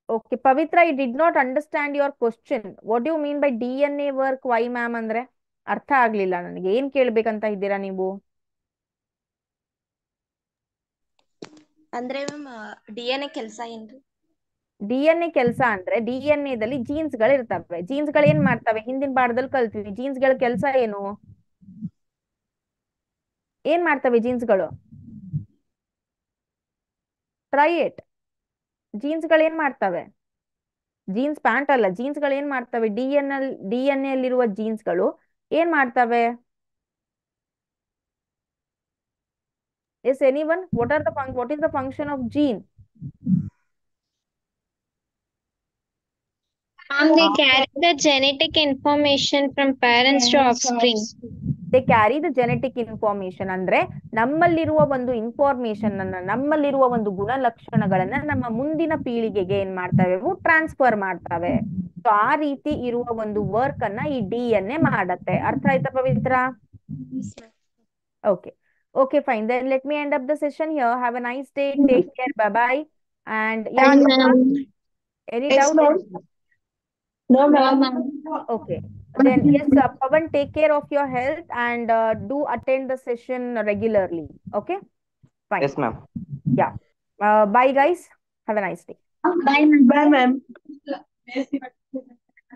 Okay. Pavitra, I did not understand your question. What do you mean by DNA work? Why, ma'am? ಅಂದ್ರೆ ಅರ್ಥ ಆಗ್ಲಿಲ್ಲ ನನಗೆ ಏನ್ ಕೇಳ್ಬೇಕಂತ ಇದ್ದೀರಾ ನೀವು ಅಂದ್ರೆ ma'am D N A ಕೆಲಸ ಏನ್ರಿ ಡಿಎನ್ಎ ಕೆಲಸ ಅಂದ್ರೆ ಡಿಎನ್ಎ ಎನ್ ಜೀನ್ಸ್ ಗಳು ಇರ್ತವೆ ಜೀನ್ಸ್ ಗಳು ಏನ್ ಮಾಡ್ತವೆ ಹಿಂದಿನ ಪಾಠದಲ್ಲಿ ಕಲ್ತೀವಿ ಜೀನ್ಸ್ ಗಳ ಕೆಲಸ ಏನು ಏನ್ ಮಾಡ್ತವೆ ಜೀನ್ಸ್ ಗಳು ಟ್ರೈ ಇಟ್ ಜೀನ್ಸ್ ಗಳು ಏನ್ ಮಾಡ್ತವೆ ಜೀನ್ಸ್ ಪ್ಯಾಂಟ್ ಅಲ್ಲ ಜೀನ್ಸ್ ಗಳು ಏನ್ ಮಾಡ್ತವೆ ಡಿ ಡಿಎನ್ಎ ಅಲ್ಲಿರುವ ಜೀನ್ಸ್ ಗಳು ಏನ್ ಮಾಡ್ತವೆ yes any one what are the what is the function of gene Mom, they um, carry the genetic information from parents to offspring. They carry the genetic information ಅಂದ್ರೆ ನಮ್ಮಲ್ಲಿರುವ ಒಂದು information ಅನ್ನ ನಮ್ಮಲ್ಲಿರುವ ಒಂದು ಗುಣಲಕ್ಷಣಗಳನ್ನ ನಮ್ಮ ಮುಂದಿನ ಪೀಳಿಗೆಗೆ ಏನ್ ಮಾಡ್ತವೆ ಟ್ರಾನ್ಸ್ಫರ್ ಮಾಡ್ತವೆ ಸೊ ಆ ರೀತಿ ಇರುವ ಒಂದು ವರ್ಕ್ ಅನ್ನ ಈ ಡಿ ಎ ಮಾಡತ್ತೆ ಅರ್ಥ ಆಯ್ತಾ Pavithra okay okay fine then let me end up the session here have a nice day take care bye bye and any doubt No, ma'am. Okay. Then, yes, uh, Pavan, take care of your health and uh, do attend the session regularly. Okay? Fine. Yes, ma'am. Yeah. Uh, bye, guys. Have a nice day. Bye, ma'am. Bye, ma'am.